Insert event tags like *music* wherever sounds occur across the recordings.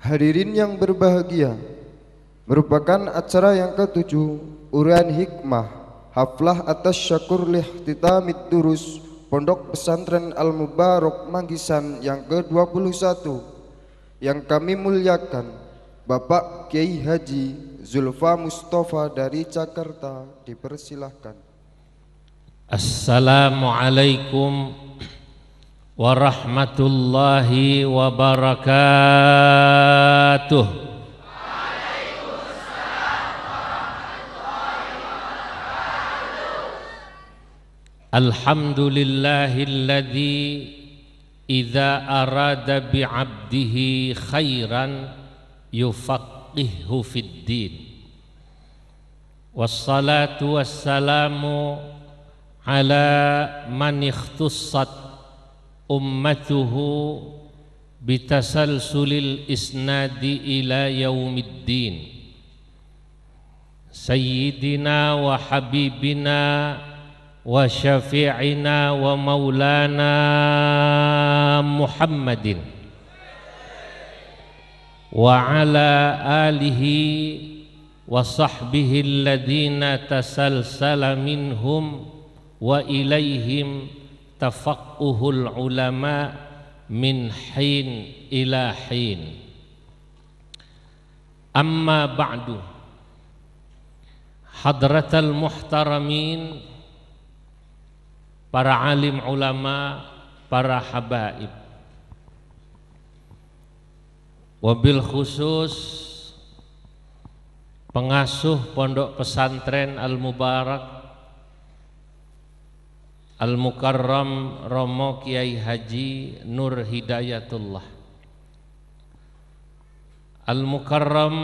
Hadirin yang berbahagia, merupakan acara yang ketujuh Urian Hikmah Haflah atas syakur lihtitamid durus Pondok Pesantren Al-Mubarak Manggisan yang ke-21 Yang kami muliakan Bapak Kiai Haji Zulfa Mustafa dari Jakarta dipersilahkan Assalamualaikum warahmatullahi wabarakatuh. Alhamdulillahilladzi idza arada bi'abdihi khairan yufaqihhu fid din. Wassalatu wassalamu ala man ikhtussat أمته بتسلسل الإسناد إلى يوم الدين سيدنا وحبيبنا وشفيعنا ومولانا محمد وعلى آله وصحبه الذين تسلسل منهم وإليهم tafaqquhul ulama min hin ila hin amma ba'du hadratal muhtaramin para alim ulama para habaib wabil khusus pengasuh pondok pesantren Al Mubarak Al Mukarram Romo Kiai Haji Nur Hidayatullah Al Mukarram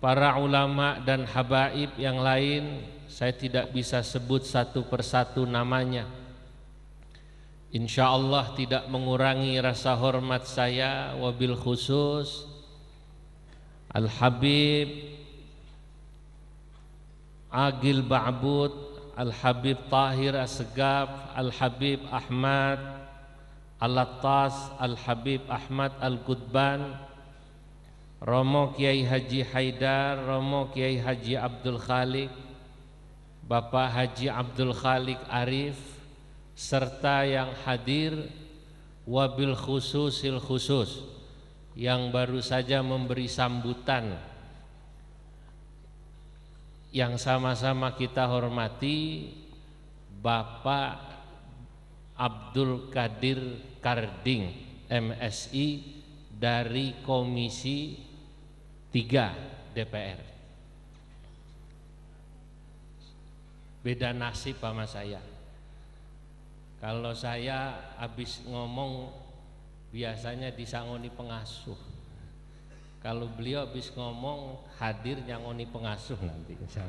para ulama dan habaib yang lain saya tidak bisa sebut satu persatu namanya Insya Allah tidak mengurangi rasa hormat saya wabil khusus Al Habib Agil Ba'bud Al-Habib Tahir Asgaf, Al-Habib Ahmad al Latas, Al-Habib Ahmad Al-Qudban Romo Kiai Haji Haidar, Romo Kiai Haji Abdul Khalik Bapak Haji Abdul Khalik Arif serta yang hadir wabil khusus sil khusus yang baru saja memberi sambutan yang sama-sama kita hormati Bapak Abdul Kadir Karding MSI dari Komisi 3 DPR. Beda nasib sama saya. Kalau saya habis ngomong biasanya disangoni pengasuh kalau beliau habis ngomong hadir nyangoni pengasuh nanti ya,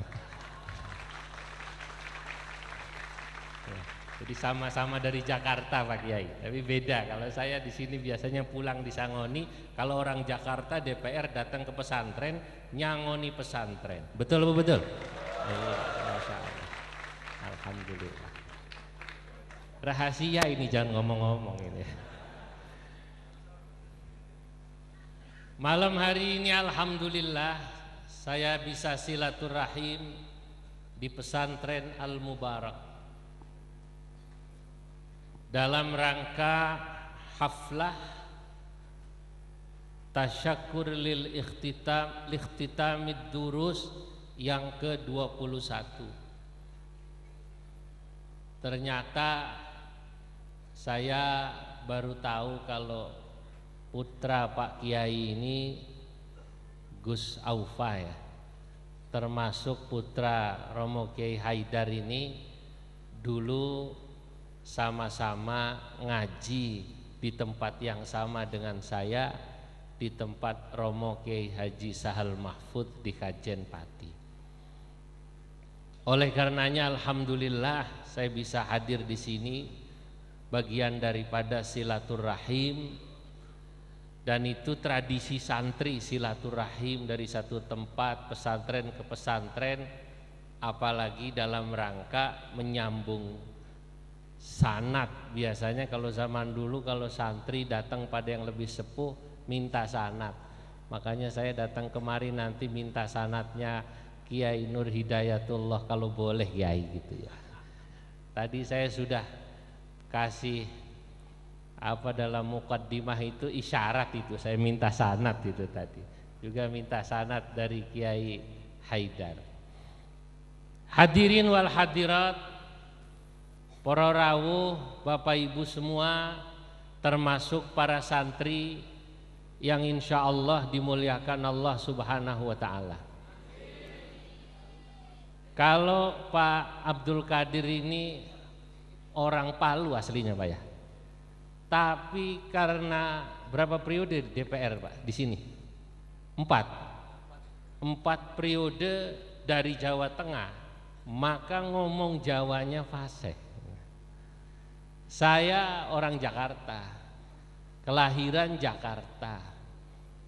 jadi sama-sama dari Jakarta Pak Kiai, tapi beda. Kalau saya di sini biasanya pulang di Sangoni, kalau orang Jakarta DPR datang ke pesantren, nyangoni pesantren. Betul apa betul? Iya, Alhamdulillah. Rahasia ini jangan ngomong-ngomong ini. Malam hari ini Alhamdulillah saya bisa silaturahim di pesantren Al-Mubarak dalam rangka haflah tasyakur lil ikhtitam likhtitamid durus yang ke-21 ternyata saya baru tahu kalau putra Pak Kiai ini Gus Aufa ya termasuk putra Romo Kiai Haidar ini dulu sama-sama ngaji di tempat yang sama dengan saya di tempat Romo Kiai Haji Sahal Mahfud di Kajen Pati. Oleh karenanya alhamdulillah saya bisa hadir di sini bagian daripada silaturahim dan itu tradisi santri silaturahim dari satu tempat pesantren ke pesantren apalagi dalam rangka menyambung sanat biasanya kalau zaman dulu kalau santri datang pada yang lebih sepuh minta sanat makanya saya datang kemari nanti minta sanatnya Kiai Nur Hidayatullah kalau boleh Kiai gitu ya tadi saya sudah kasih apa dalam mukaddimah itu isyarat itu saya minta sanat itu tadi juga minta sanat dari Kiai Haidar hadirin wal hadirat para rawuh Bapak Ibu semua termasuk para santri yang insya Allah dimuliakan Allah subhanahu wa ta'ala kalau Pak Abdul Qadir ini orang Palu aslinya Pak ya tapi karena berapa periode DPR Pak di sini? Empat. Empat periode dari Jawa Tengah, maka ngomong Jawanya fase. Saya orang Jakarta, kelahiran Jakarta.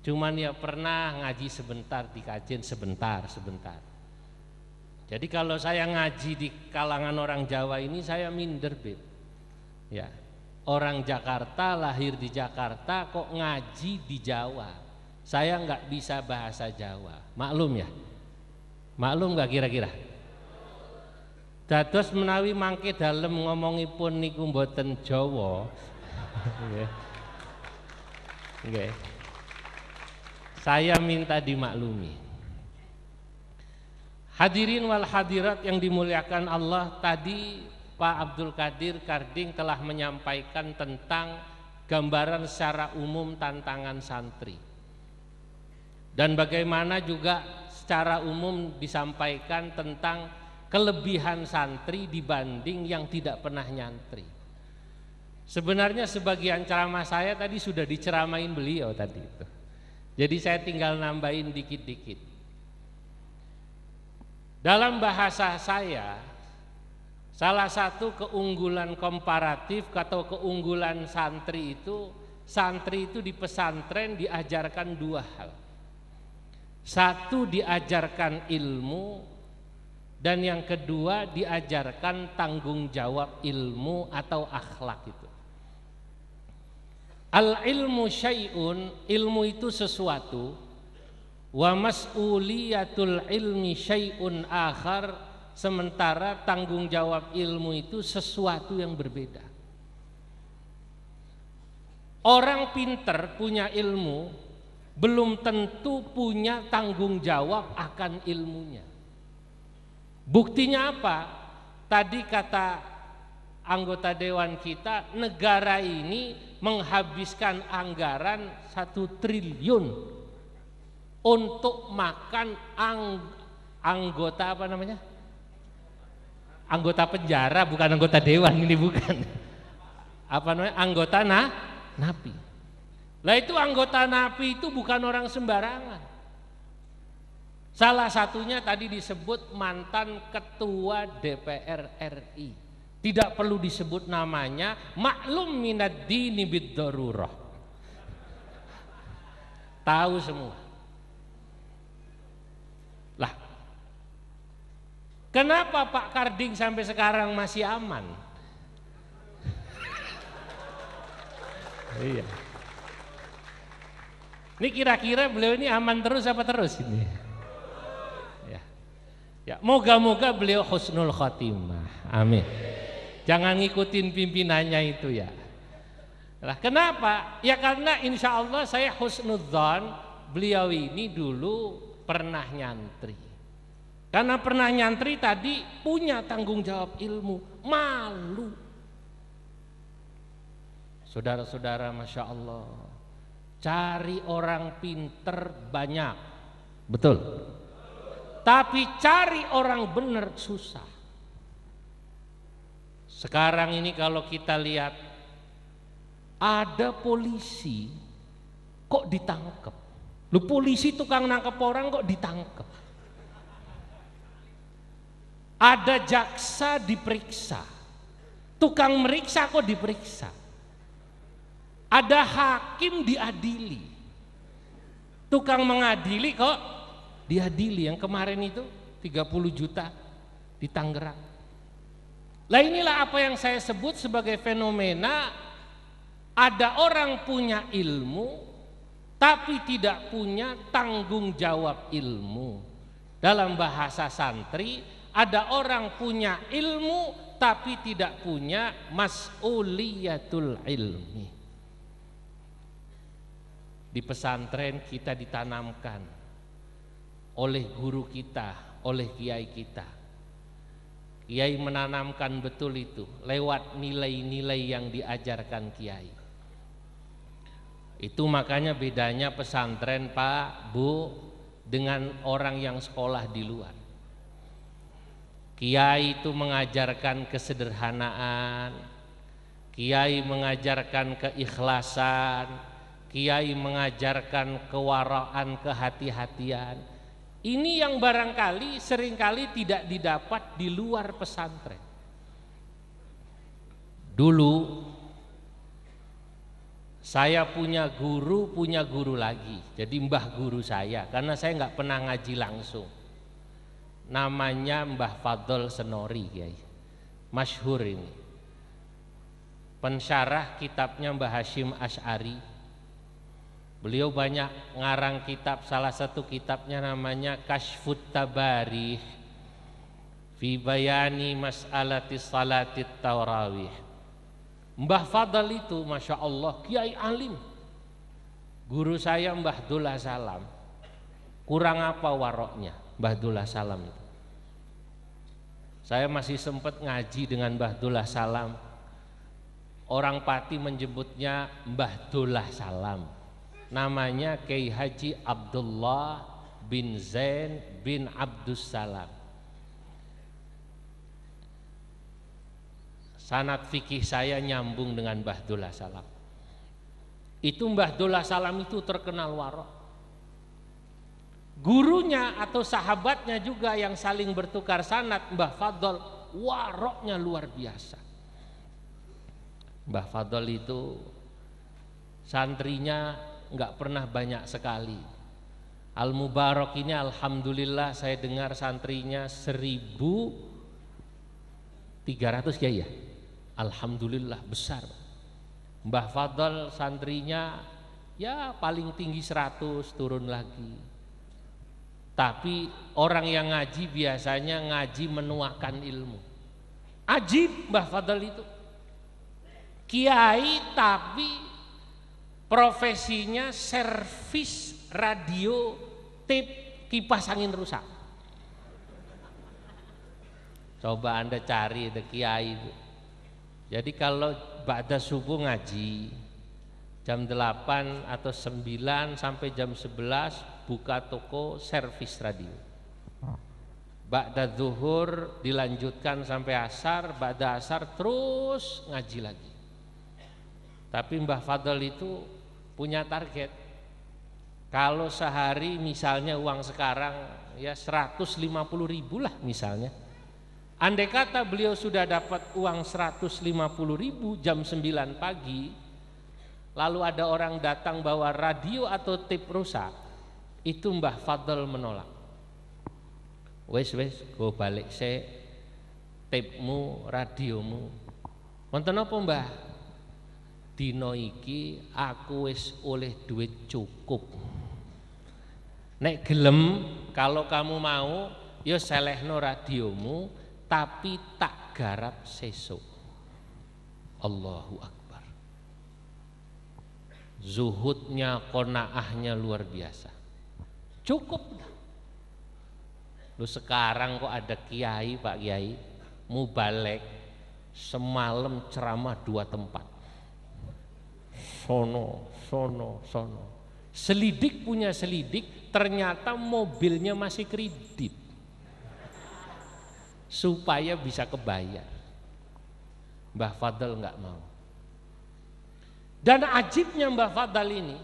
Cuman ya pernah ngaji sebentar di kajian sebentar, sebentar. Jadi kalau saya ngaji di kalangan orang Jawa ini saya minder, Bib. Ya, orang Jakarta lahir di Jakarta kok ngaji di Jawa saya nggak bisa bahasa Jawa maklum ya maklum nggak kira-kira dados menawi mangke ngomongi pun niku mboten Jawa nggih saya minta dimaklumi Hadirin wal hadirat yang dimuliakan Allah tadi Pak Abdul Qadir Karding telah menyampaikan tentang gambaran secara umum tantangan santri dan bagaimana juga secara umum disampaikan tentang kelebihan santri dibanding yang tidak pernah nyantri sebenarnya sebagian ceramah saya tadi sudah diceramain beliau tadi itu jadi saya tinggal nambahin dikit-dikit dalam bahasa saya Salah satu keunggulan komparatif atau keunggulan santri itu, santri itu di pesantren diajarkan dua hal. Satu diajarkan ilmu dan yang kedua diajarkan tanggung jawab ilmu atau akhlak itu. Al ilmu syai'un, ilmu itu sesuatu wa mas'uliyatul ilmi syai'un akhar Sementara tanggung jawab ilmu itu sesuatu yang berbeda. Orang pinter punya ilmu, belum tentu punya tanggung jawab akan ilmunya. Buktinya apa? Tadi kata anggota dewan kita negara ini menghabiskan anggaran satu triliun untuk makan ang anggota apa namanya anggota penjara bukan anggota dewan ini bukan apa namanya anggota na, napi lah itu anggota napi itu bukan orang sembarangan salah satunya tadi disebut mantan ketua DPR RI tidak perlu disebut namanya maklum minad dini bid darurah tahu semua Kenapa Pak Karding sampai sekarang masih aman? iya. Ini kira-kira beliau ini aman terus apa terus ini? Ya. Ya, moga-moga beliau husnul khotimah. Amin. Jangan ngikutin pimpinannya itu ya. Lah kenapa? Ya karena insya Allah saya husnudzon beliau ini dulu pernah nyantri. Karena pernah nyantri tadi punya tanggung jawab ilmu, malu. Saudara-saudara, masya Allah, cari orang pinter banyak, betul. Tapi cari orang benar susah. Sekarang ini kalau kita lihat ada polisi kok ditangkep. Lu polisi tukang nangkep orang kok ditangkep. Ada jaksa diperiksa. Tukang meriksa kok diperiksa. Ada hakim diadili. Tukang mengadili kok diadili yang kemarin itu 30 juta di Tangerang. Lah inilah apa yang saya sebut sebagai fenomena ada orang punya ilmu tapi tidak punya tanggung jawab ilmu. Dalam bahasa santri, ada orang punya ilmu tapi tidak punya mas'uliyatul ilmi. Di pesantren kita ditanamkan oleh guru kita, oleh kiai kita. Kiai menanamkan betul itu lewat nilai-nilai yang diajarkan kiai. Itu makanya bedanya pesantren Pak Bu dengan orang yang sekolah di luar. Kiai itu mengajarkan kesederhanaan, kiai mengajarkan keikhlasan, kiai mengajarkan kewaraan, kehati-hatian. Ini yang barangkali seringkali tidak didapat di luar pesantren. Dulu saya punya guru, punya guru lagi. Jadi mbah guru saya, karena saya nggak pernah ngaji langsung namanya Mbah Fadl Senori Kiai masyhur ini pensyarah kitabnya Mbah Hashim Ash'ari beliau banyak ngarang kitab salah satu kitabnya namanya Kashfut Tabari, fi bayani mas'alati salatit tawrawih Mbah Fadl itu Masya Allah Kiai Alim guru saya Mbah Dula Salam kurang apa waroknya Bahdullah Salam itu. Saya masih sempat ngaji dengan Bahdullah Salam. Orang Pati menyebutnya Bahdullah Salam. Namanya Kiai Haji Abdullah bin Zain bin Abdus Salam. Sanat fikih saya nyambung dengan Bahdullah Salam. Itu Mbah Dullah Salam itu terkenal warok gurunya atau sahabatnya juga yang saling bertukar sanat Mbah Fadl waroknya luar biasa Mbah Fadl itu santrinya nggak pernah banyak sekali Al Mubarok ini alhamdulillah saya dengar santrinya seribu tiga ratus ya alhamdulillah besar Mbah Fadl santrinya ya paling tinggi seratus turun lagi tapi orang yang ngaji biasanya ngaji menuahkan ilmu. Ajib Mbah Fadl itu. Kiai tapi profesinya servis radio tip kipas angin rusak. Coba Anda cari the kiai itu. Jadi kalau Ba'da subuh ngaji, jam 8 atau 9 sampai jam 11 buka toko servis radio oh. Ba'da zuhur dilanjutkan sampai asar, ba'da asar terus ngaji lagi. Tapi Mbah Fadl itu punya target. Kalau sehari misalnya uang sekarang ya 150 ribu lah misalnya. Andai kata beliau sudah dapat uang 150 ribu jam 9 pagi, lalu ada orang datang bawa radio atau tip rusak, itu Mbah Fadl menolak. Wes wes, go balik se tipmu, radiomu. Wonten apa Mbah? Dino iki aku wis oleh duit cukup. Nek gelem kalau kamu mau yo ya selehno radiomu tapi tak garap sesuk. Allahu akbar zuhudnya, konaahnya luar biasa. Cukup Lu sekarang kok ada kiai Pak Kiai mau balik semalam ceramah dua tempat. Sono, sono, sono. Selidik punya selidik, ternyata mobilnya masih kredit. Supaya bisa kebayar. Mbah Fadl nggak mau dan ajibnya Mbah Fadal ini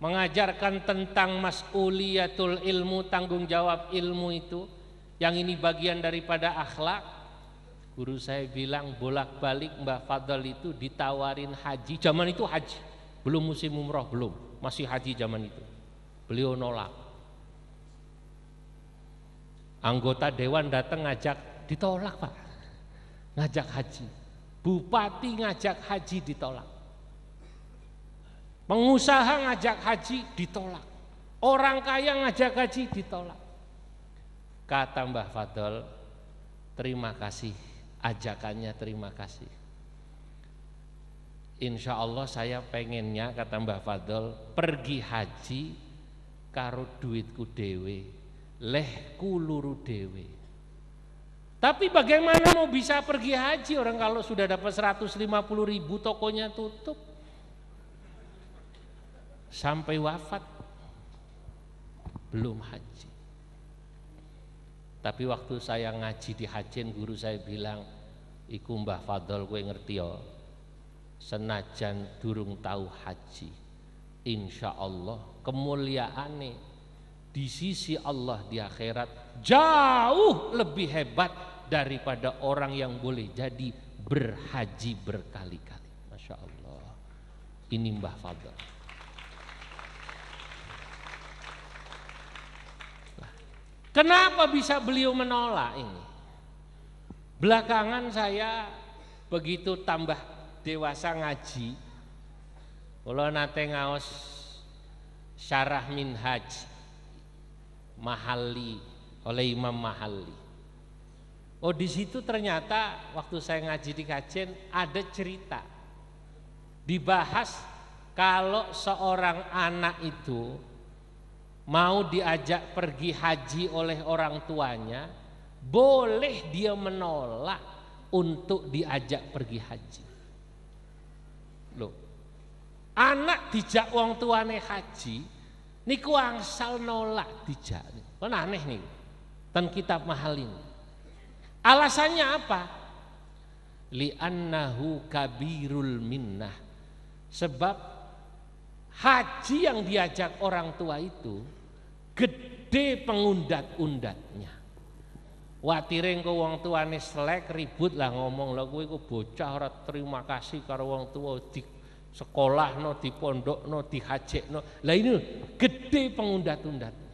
mengajarkan tentang mas'uliyatul ilmu, tanggung jawab ilmu itu yang ini bagian daripada akhlak. Guru saya bilang bolak-balik Mbah Fadal itu ditawarin haji. Zaman itu haji, belum musim umroh, belum. Masih haji zaman itu. Beliau nolak. Anggota dewan datang ngajak, ditolak Pak. Ngajak haji. Bupati ngajak haji ditolak. Pengusaha ngajak haji ditolak. Orang kaya ngajak haji ditolak. Kata Mbah Fadol, terima kasih. Ajakannya terima kasih. Insya Allah saya pengennya kata Mbah Fadol pergi haji karo duitku dewe lehku luru dewe tapi bagaimana mau bisa pergi haji orang kalau sudah dapat 150 ribu tokonya tutup sampai wafat belum haji. Tapi waktu saya ngaji di hajin guru saya bilang, "Iku Mbah Fadol kowe ngerti ya. Senajan durung tahu haji, insya Allah kemuliaan nih di sisi Allah di akhirat jauh lebih hebat daripada orang yang boleh jadi berhaji berkali-kali. Masya Allah. Ini Mbah Fadol. Kenapa bisa beliau menolak ini? Belakangan saya begitu tambah dewasa ngaji, kalau nate ngaos syarah minhaj mahali oleh Imam Mahali. Oh di situ ternyata waktu saya ngaji di kajian ada cerita dibahas kalau seorang anak itu mau diajak pergi haji oleh orang tuanya, boleh dia menolak untuk diajak pergi haji. Loh, anak dijak wong tuane haji, niku angsal nolak dijak. Kan aneh nih, dan kitab mahal ini. Alasannya apa? Li'annahu kabirul minnah. Sebab haji yang diajak orang tua itu gede pengundat-undatnya Wati ringko wong tuane selek ribut lah ngomong lah gue iku bocah ora terima kasih karo wong tua di sekolah no di pondok no di hajek no lah ini gede pengundat-undatnya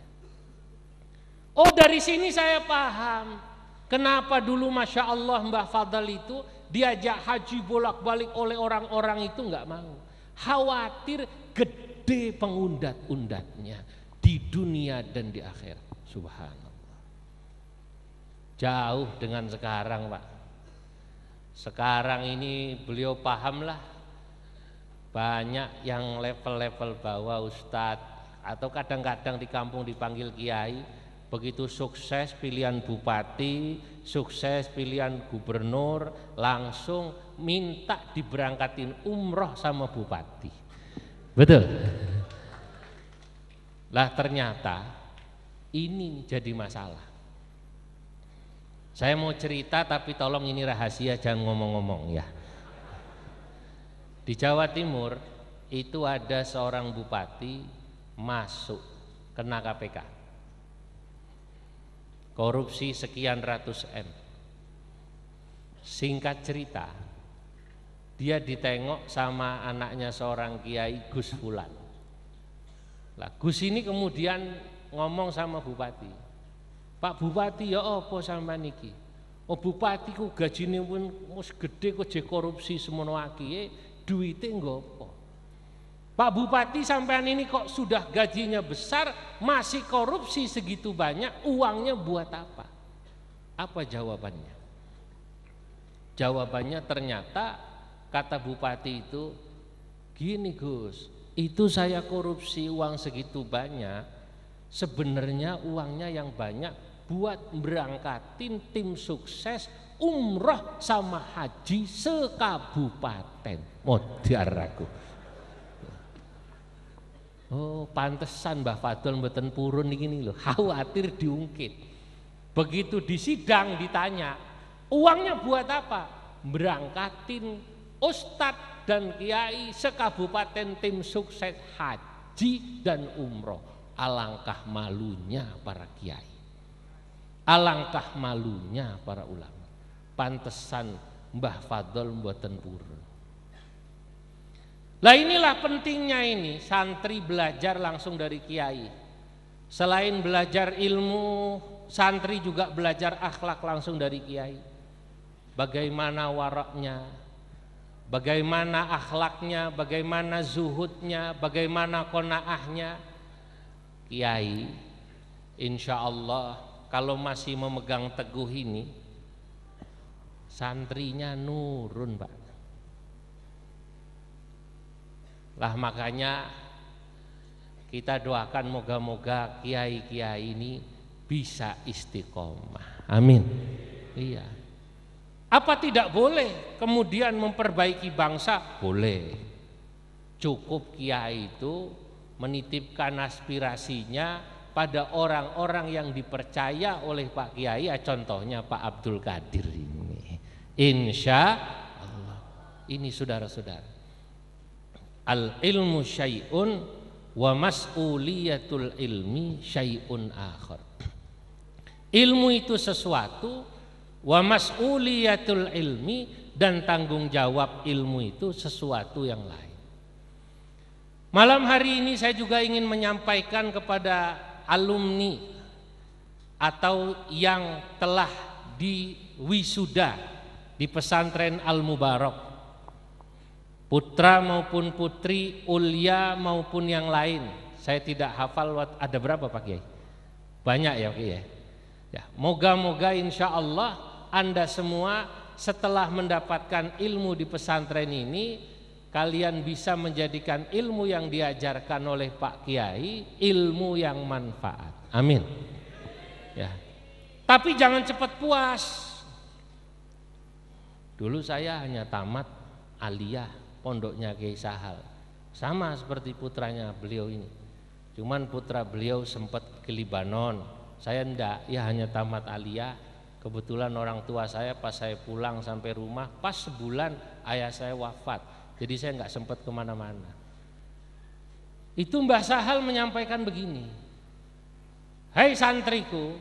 oh dari sini saya paham kenapa dulu masya Allah Mbah Fadl itu diajak haji bolak-balik oleh orang-orang itu nggak mau khawatir gede pengundat-undatnya di dunia dan di akhir, Subhanallah. Jauh dengan sekarang, Pak. Sekarang ini beliau pahamlah banyak yang level-level bawah ustadz atau kadang-kadang di kampung dipanggil kiai begitu sukses pilihan bupati sukses pilihan gubernur langsung minta diberangkatin umroh sama bupati betul lah ternyata ini jadi masalah. Saya mau cerita tapi tolong ini rahasia jangan ngomong-ngomong ya. Di Jawa Timur itu ada seorang bupati masuk kena KPK. Korupsi sekian ratus M. Singkat cerita, dia ditengok sama anaknya seorang kiai Gus Fulan. Lah Gus ini kemudian ngomong sama bupati. Pak bupati ya apa sama niki? Oh bupati ku gajine pun wis gedhe kok je korupsi semono aki, duite apa? Pak Bupati sampean ini kok sudah gajinya besar, masih korupsi segitu banyak, uangnya buat apa? Apa jawabannya? Jawabannya ternyata kata bupati itu gini Gus, itu saya korupsi uang segitu banyak sebenarnya uangnya yang banyak buat berangkatin tim sukses umroh sama haji sekabupaten modar aku oh pantesan Mbah Fadul mboten purun ini loh khawatir diungkit begitu disidang ditanya uangnya buat apa berangkatin ustadz dan kiai sekabupaten tim sukses haji dan umroh alangkah malunya para kiai alangkah malunya para ulama pantesan Mbah Fadl mboten purun lah inilah pentingnya ini santri belajar langsung dari kiai selain belajar ilmu santri juga belajar akhlak langsung dari kiai bagaimana waraknya bagaimana akhlaknya, bagaimana zuhudnya, bagaimana konaahnya. Kiai, insya Allah kalau masih memegang teguh ini, santrinya nurun Pak. Lah makanya kita doakan moga-moga kiai-kiai ini bisa istiqomah. Amin. Iya. Apa tidak boleh kemudian memperbaiki bangsa? Boleh. Cukup kiai itu menitipkan aspirasinya pada orang-orang yang dipercaya oleh Pak Kiai, ya contohnya Pak Abdul Qadir ini. Insya Allah. Ini saudara-saudara. Al ilmu syai'un wa mas'uliyatul ilmi syai'un akhir. Ilmu itu sesuatu wa mas'uliyatul ilmi dan tanggung jawab ilmu itu sesuatu yang lain. Malam hari ini saya juga ingin menyampaikan kepada alumni atau yang telah diwisuda di pesantren Al Mubarok. Putra maupun putri, ulia maupun yang lain. Saya tidak hafal ada berapa Pak Kiai? Banyak ya Pak Kiai. Ya, moga-moga insya Allah anda semua setelah mendapatkan ilmu di pesantren ini kalian bisa menjadikan ilmu yang diajarkan oleh Pak Kiai ilmu yang manfaat. Amin. Ya. Tapi jangan cepat puas. Dulu saya hanya tamat aliyah pondoknya Kiai Sahal. Sama seperti putranya beliau ini. Cuman putra beliau sempat ke Libanon. Saya enggak. ya hanya tamat aliyah Kebetulan orang tua saya pas saya pulang sampai rumah pas sebulan ayah saya wafat. Jadi saya nggak sempat kemana-mana. Itu Mbah Sahal menyampaikan begini. Hai hey santriku,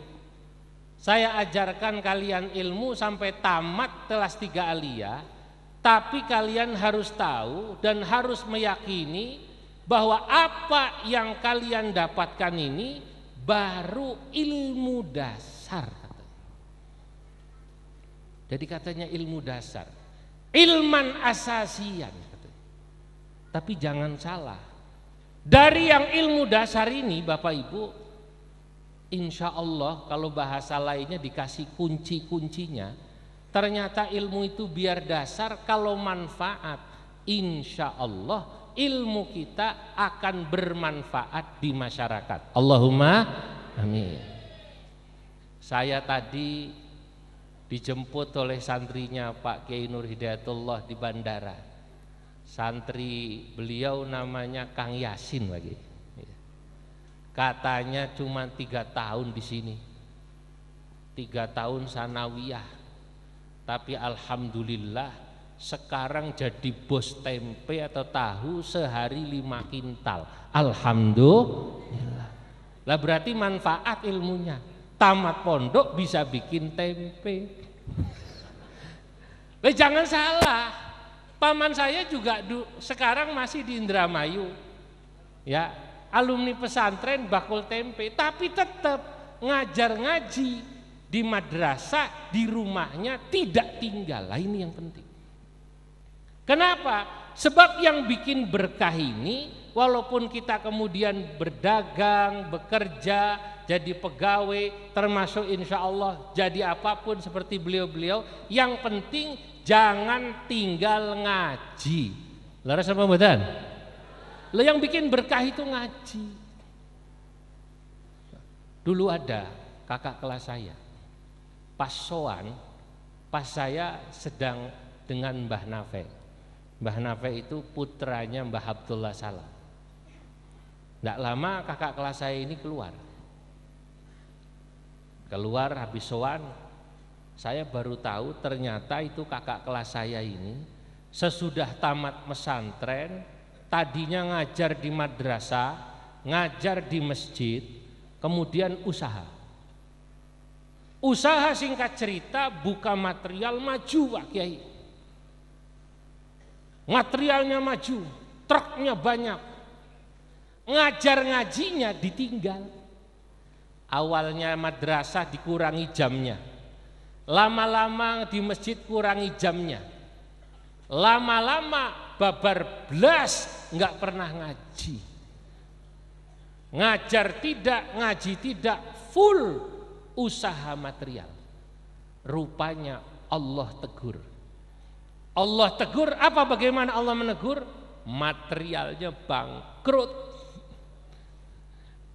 saya ajarkan kalian ilmu sampai tamat telas tiga alia, tapi kalian harus tahu dan harus meyakini bahwa apa yang kalian dapatkan ini baru ilmu dasar. Jadi katanya ilmu dasar. Ilman asasian. Tapi jangan salah. Dari yang ilmu dasar ini Bapak Ibu. Insya Allah kalau bahasa lainnya dikasih kunci-kuncinya. Ternyata ilmu itu biar dasar kalau manfaat. Insya Allah ilmu kita akan bermanfaat di masyarakat. Allahumma amin. Saya tadi dijemput oleh santrinya Pak Kiai Nur Hidayatullah di bandara. Santri beliau namanya Kang Yasin lagi. Katanya cuma tiga tahun di sini, tiga tahun sanawiyah. Tapi alhamdulillah sekarang jadi bos tempe atau tahu sehari lima kintal. Alhamdulillah. Lah berarti manfaat ilmunya tamat pondok bisa bikin tempe. jangan salah, paman saya juga du, sekarang masih di Indramayu, ya alumni pesantren bakul tempe, tapi tetap ngajar ngaji di madrasah di rumahnya tidak tinggal lah ini yang penting. Kenapa? Sebab yang bikin berkah ini walaupun kita kemudian berdagang, bekerja, jadi pegawai, termasuk insya Allah jadi apapun seperti beliau-beliau. Yang penting jangan tinggal ngaji. Laras sama badan? Lo yang bikin berkah itu ngaji. Dulu ada kakak kelas saya, pas soan, pas saya sedang dengan Mbah Nafe. Mbah Nafe itu putranya Mbah Abdullah Salam. Tidak lama kakak kelas saya ini keluar keluar habis soan saya baru tahu ternyata itu kakak kelas saya ini sesudah tamat pesantren tadinya ngajar di madrasah ngajar di masjid kemudian usaha usaha singkat cerita buka material maju Pak Kiai materialnya maju truknya banyak ngajar ngajinya ditinggal awalnya madrasah dikurangi jamnya lama-lama di masjid kurangi jamnya lama-lama babar belas nggak pernah ngaji ngajar tidak ngaji tidak full usaha material rupanya Allah tegur Allah tegur apa bagaimana Allah menegur materialnya bangkrut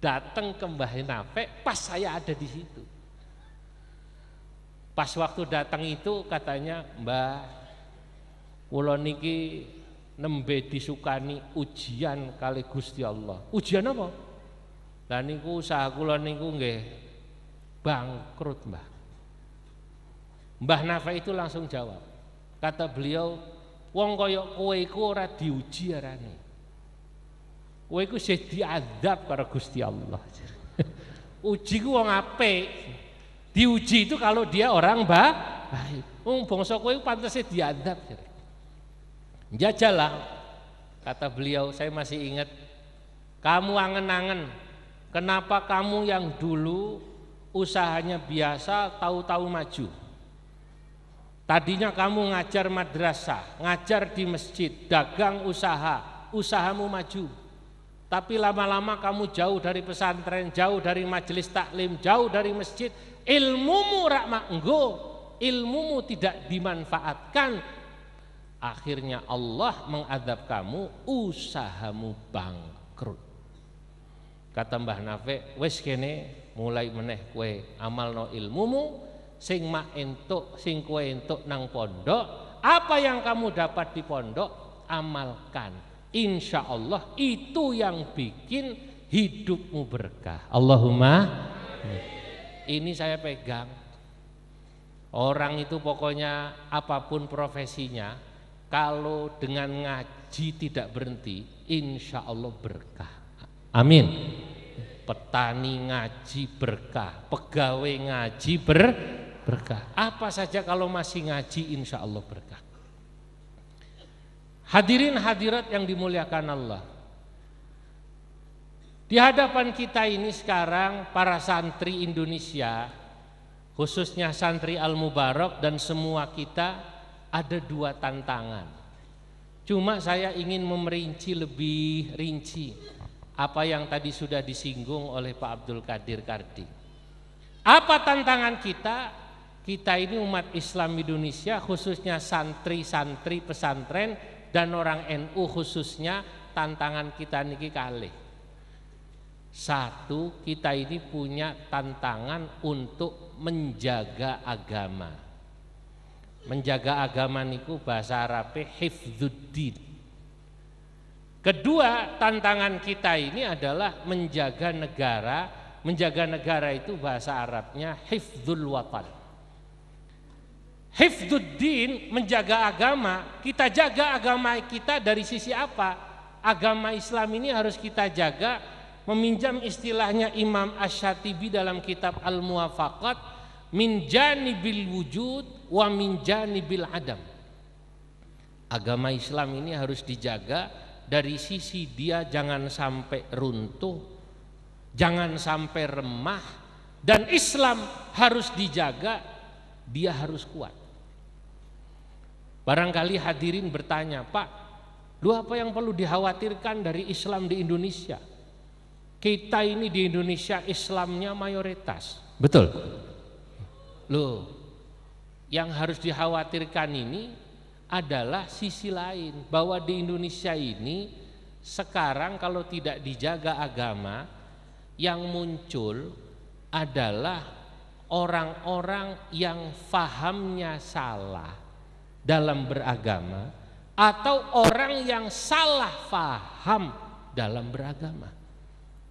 datang ke Mbah Nape pas saya ada di situ pas waktu datang itu katanya Mbah kula niki nembe disukani ujian kali Gusti Allah ujian apa lah niku usaha kula niku nggih bangkrut Mbah Mbah Nafe itu langsung jawab kata beliau wong koyok kowe iku ora diuji arane kowe iku sih diadab karo Gusti Allah. *laughs* Uji ku wong apik. Diuji itu kalau dia orang baik. Wong bangsa kowe pantas diadab. Jajalah kata beliau, saya masih ingat kamu angen-angen kenapa kamu yang dulu usahanya biasa tahu-tahu maju. Tadinya kamu ngajar madrasah, ngajar di masjid, dagang usaha, usahamu maju. Tapi lama-lama kamu jauh dari pesantren, jauh dari majelis taklim, jauh dari masjid, ilmumu rak manggo, ilmumu tidak dimanfaatkan. Akhirnya Allah mengadab kamu, usahamu bangkrut. Kata Mbah Nafe, wes kene mulai meneh kue amal no ilmumu, sing mak entuk, sing kue entuk nang pondok, apa yang kamu dapat di pondok, amalkan Insya Allah itu yang bikin hidupmu berkah. Allahumma. Ini saya pegang. Orang itu pokoknya apapun profesinya, kalau dengan ngaji tidak berhenti, insya Allah berkah. Amin. Petani ngaji berkah, pegawai ngaji ber berkah. Apa saja kalau masih ngaji, insya Allah berkah. Hadirin hadirat yang dimuliakan Allah. Di hadapan kita ini sekarang para santri Indonesia, khususnya santri Al-Mubarak dan semua kita ada dua tantangan. Cuma saya ingin memerinci lebih rinci apa yang tadi sudah disinggung oleh Pak Abdul Qadir Kardi. Apa tantangan kita? Kita ini umat Islam Indonesia khususnya santri-santri pesantren dan orang NU khususnya tantangan kita niki kali satu kita ini punya tantangan untuk menjaga agama menjaga agama niku bahasa Arabnya hifzuddin kedua tantangan kita ini adalah menjaga negara menjaga negara itu bahasa Arabnya hifzul watan Hifduddin menjaga agama, kita jaga agama kita dari sisi apa? Agama Islam ini harus kita jaga meminjam istilahnya Imam Ash-Shatibi dalam kitab Al-Muwafaqat min janibil wujud wa min janibil adam. Agama Islam ini harus dijaga dari sisi dia jangan sampai runtuh, jangan sampai remah dan Islam harus dijaga, dia harus kuat. Barangkali hadirin bertanya, Pak, lu apa yang perlu dikhawatirkan dari Islam di Indonesia? Kita ini di Indonesia Islamnya mayoritas. Betul. Loh, yang harus dikhawatirkan ini adalah sisi lain. Bahwa di Indonesia ini sekarang kalau tidak dijaga agama, yang muncul adalah orang-orang yang fahamnya salah dalam beragama atau orang yang salah faham dalam beragama.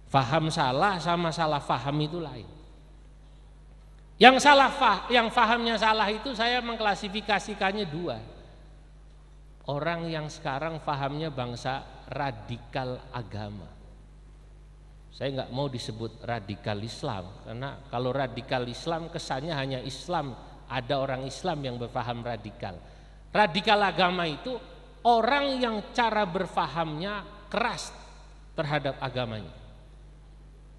Faham salah sama salah faham itu lain. Yang salah fah, yang fahamnya salah itu saya mengklasifikasikannya dua. Orang yang sekarang fahamnya bangsa radikal agama. Saya nggak mau disebut radikal Islam karena kalau radikal Islam kesannya hanya Islam, ada orang Islam yang berfaham radikal. Radikal agama itu orang yang cara berfahamnya keras terhadap agamanya.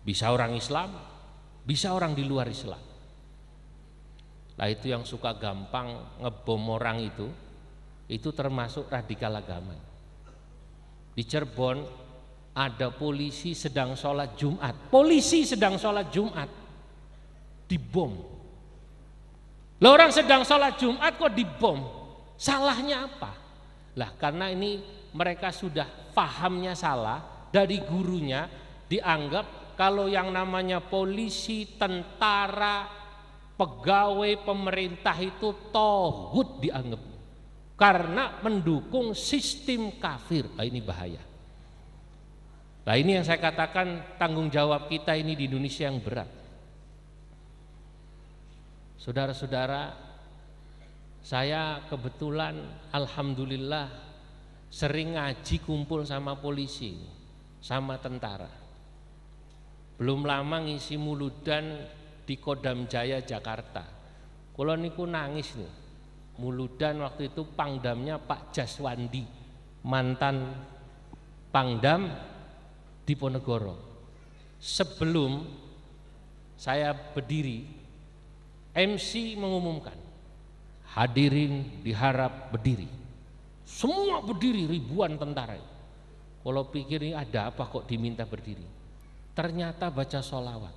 Bisa orang Islam, bisa orang di luar Islam. Nah itu yang suka gampang ngebom orang itu, itu termasuk radikal agama. Di Cirebon ada polisi sedang sholat Jumat, polisi sedang sholat Jumat dibom. Lo orang sedang sholat Jumat kok dibom? Salahnya apa? Lah karena ini mereka sudah pahamnya salah dari gurunya dianggap kalau yang namanya polisi, tentara, pegawai pemerintah itu tohut dianggap karena mendukung sistem kafir. Nah, ini bahaya. Nah ini yang saya katakan tanggung jawab kita ini di Indonesia yang berat. Saudara-saudara, saya kebetulan alhamdulillah sering ngaji kumpul sama polisi, sama tentara. Belum lama ngisi muludan di Kodam Jaya Jakarta. Kalau niku nangis nih. Muludan waktu itu pangdamnya Pak Jaswandi, mantan pangdam Diponegoro. Sebelum saya berdiri, MC mengumumkan Hadirin diharap berdiri. Semua berdiri ribuan tentara. Kalau pikir ini ada apa kok diminta berdiri. Ternyata baca solawat.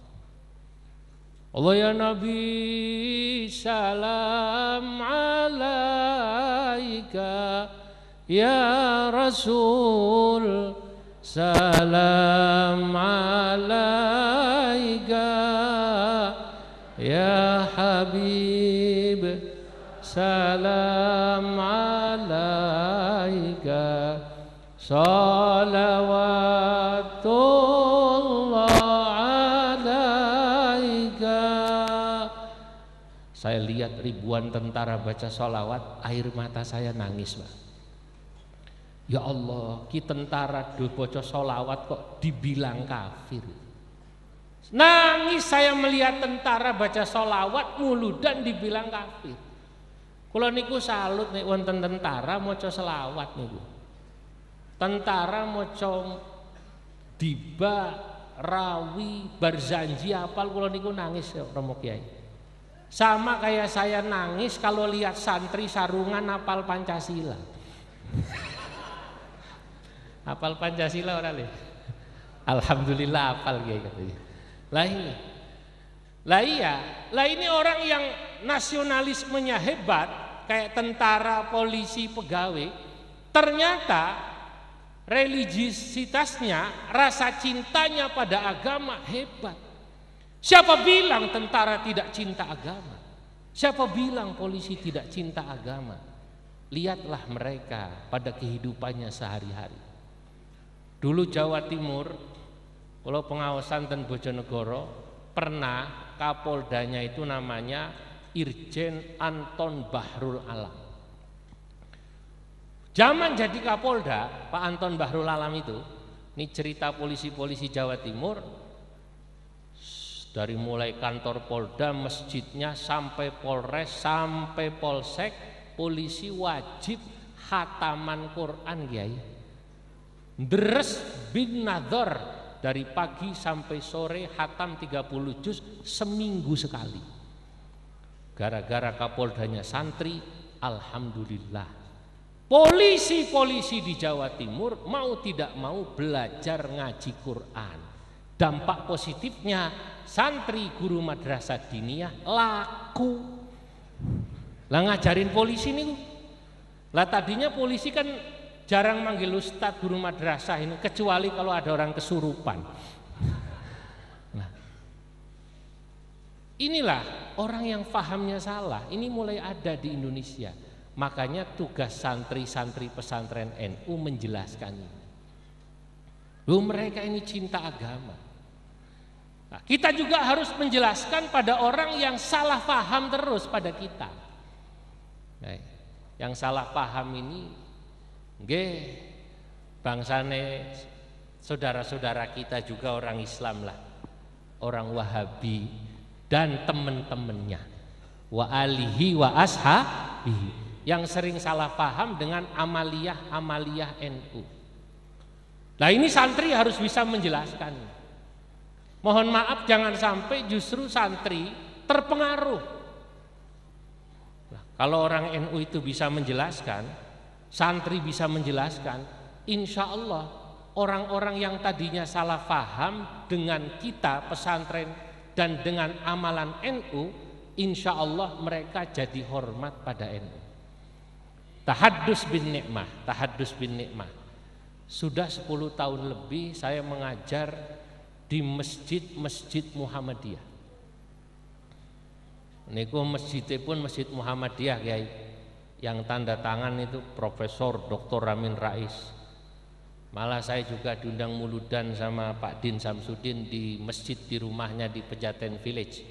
Allah ya Nabi salam alaika ya Rasul salam alaika salam alaika salawatullah alaika saya lihat ribuan tentara baca salawat, air mata saya nangis Pak Ya Allah, ki tentara do baca salawat kok dibilang kafir. Nangis saya melihat tentara baca solawat dan dibilang kafir. Kalau niku salut nih wonten tentara mau selawat niku. Tentara mau diba rawi berjanji apal kalau niku nangis ya Romo Kiai. Sama kayak saya nangis kalau lihat santri sarungan apal Pancasila. *laughs* apal Pancasila orang lain. Alhamdulillah apal Kiai katanya. Lah ini. Lah iya, lah ini orang yang nasionalismenya hebat, kayak tentara, polisi, pegawai, ternyata religiusitasnya, rasa cintanya pada agama hebat. Siapa bilang tentara tidak cinta agama? Siapa bilang polisi tidak cinta agama? Lihatlah mereka pada kehidupannya sehari-hari. Dulu Jawa Timur, kalau pengawasan dan Bojonegoro, pernah kapoldanya itu namanya Irjen Anton Bahrul Alam. Zaman jadi Kapolda, Pak Anton Bahrul Alam itu, ini cerita polisi-polisi Jawa Timur, dari mulai kantor Polda, masjidnya sampai Polres, sampai Polsek, polisi wajib hataman Quran Kiai. Deres bin Nador dari pagi sampai sore hatam 30 juz seminggu sekali. Gara-gara kapoldanya santri, alhamdulillah. Polisi-polisi di Jawa Timur mau tidak mau belajar ngaji Quran. Dampak positifnya santri guru madrasah diniyah laku. Lah ngajarin polisi nih. Lah tadinya polisi kan jarang manggil ustadz guru madrasah ini kecuali kalau ada orang kesurupan. Inilah orang yang fahamnya salah. Ini mulai ada di Indonesia. Makanya tugas santri-santri pesantren NU menjelaskan ini. Lu mereka ini cinta agama. Nah, kita juga harus menjelaskan pada orang yang salah paham terus pada kita. Nah, yang salah paham ini, nggih, bangsane saudara-saudara kita juga orang Islam lah, orang Wahabi, dan teman-temannya wa alihi wa ashabihi yang sering salah paham dengan amaliyah-amaliyah NU. Nah ini santri harus bisa menjelaskan. Mohon maaf jangan sampai justru santri terpengaruh. Nah, kalau orang NU itu bisa menjelaskan, santri bisa menjelaskan, insya Allah orang-orang yang tadinya salah paham dengan kita pesantren dan dengan amalan NU insya Allah mereka jadi hormat pada NU tahadus bin nikmah tahadus bin nikmah sudah 10 tahun lebih saya mengajar di masjid-masjid Muhammadiyah niku masjid pun masjid Muhammadiyah Kiai yang tanda tangan itu Profesor Dr. Ramin Rais Malah saya juga diundang muludan sama Pak Din Samsudin di masjid di rumahnya di Pejaten Village.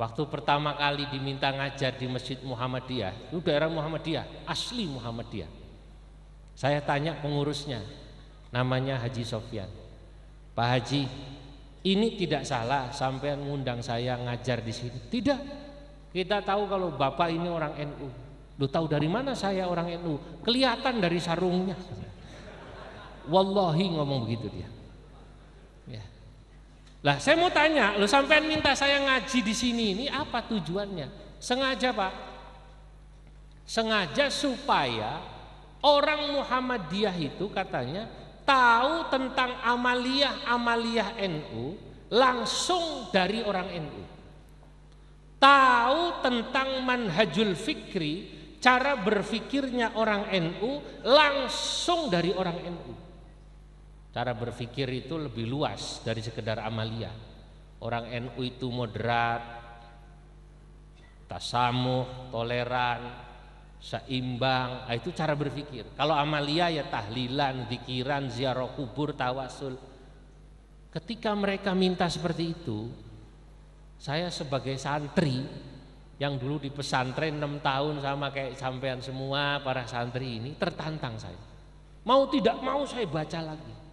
Waktu pertama kali diminta ngajar di Masjid Muhammadiyah, itu daerah Muhammadiyah, asli Muhammadiyah. Saya tanya pengurusnya, namanya Haji Sofyan. Pak Haji, ini tidak salah sampai ngundang saya ngajar di sini. Tidak. Kita tahu kalau Bapak ini orang NU. Lu tahu dari mana saya orang NU? Kelihatan dari sarungnya. Wallahi ngomong begitu dia. Ya. Lah saya mau tanya, lu sampean minta saya ngaji di sini, ini apa tujuannya? Sengaja pak, sengaja supaya orang Muhammadiyah itu katanya tahu tentang amaliah-amaliah NU langsung dari orang NU. Tahu tentang manhajul fikri, cara berfikirnya orang NU langsung dari orang NU. Cara berpikir itu lebih luas dari sekedar amalia. Orang NU itu moderat, tasamuh, toleran, seimbang, ah, itu cara berpikir. Kalau amalia ya tahlilan, zikiran, ziarah kubur, tawasul. Ketika mereka minta seperti itu, saya sebagai santri yang dulu di pesantren 6 tahun sama kayak sampean semua para santri ini tertantang saya. Mau tidak mau saya baca lagi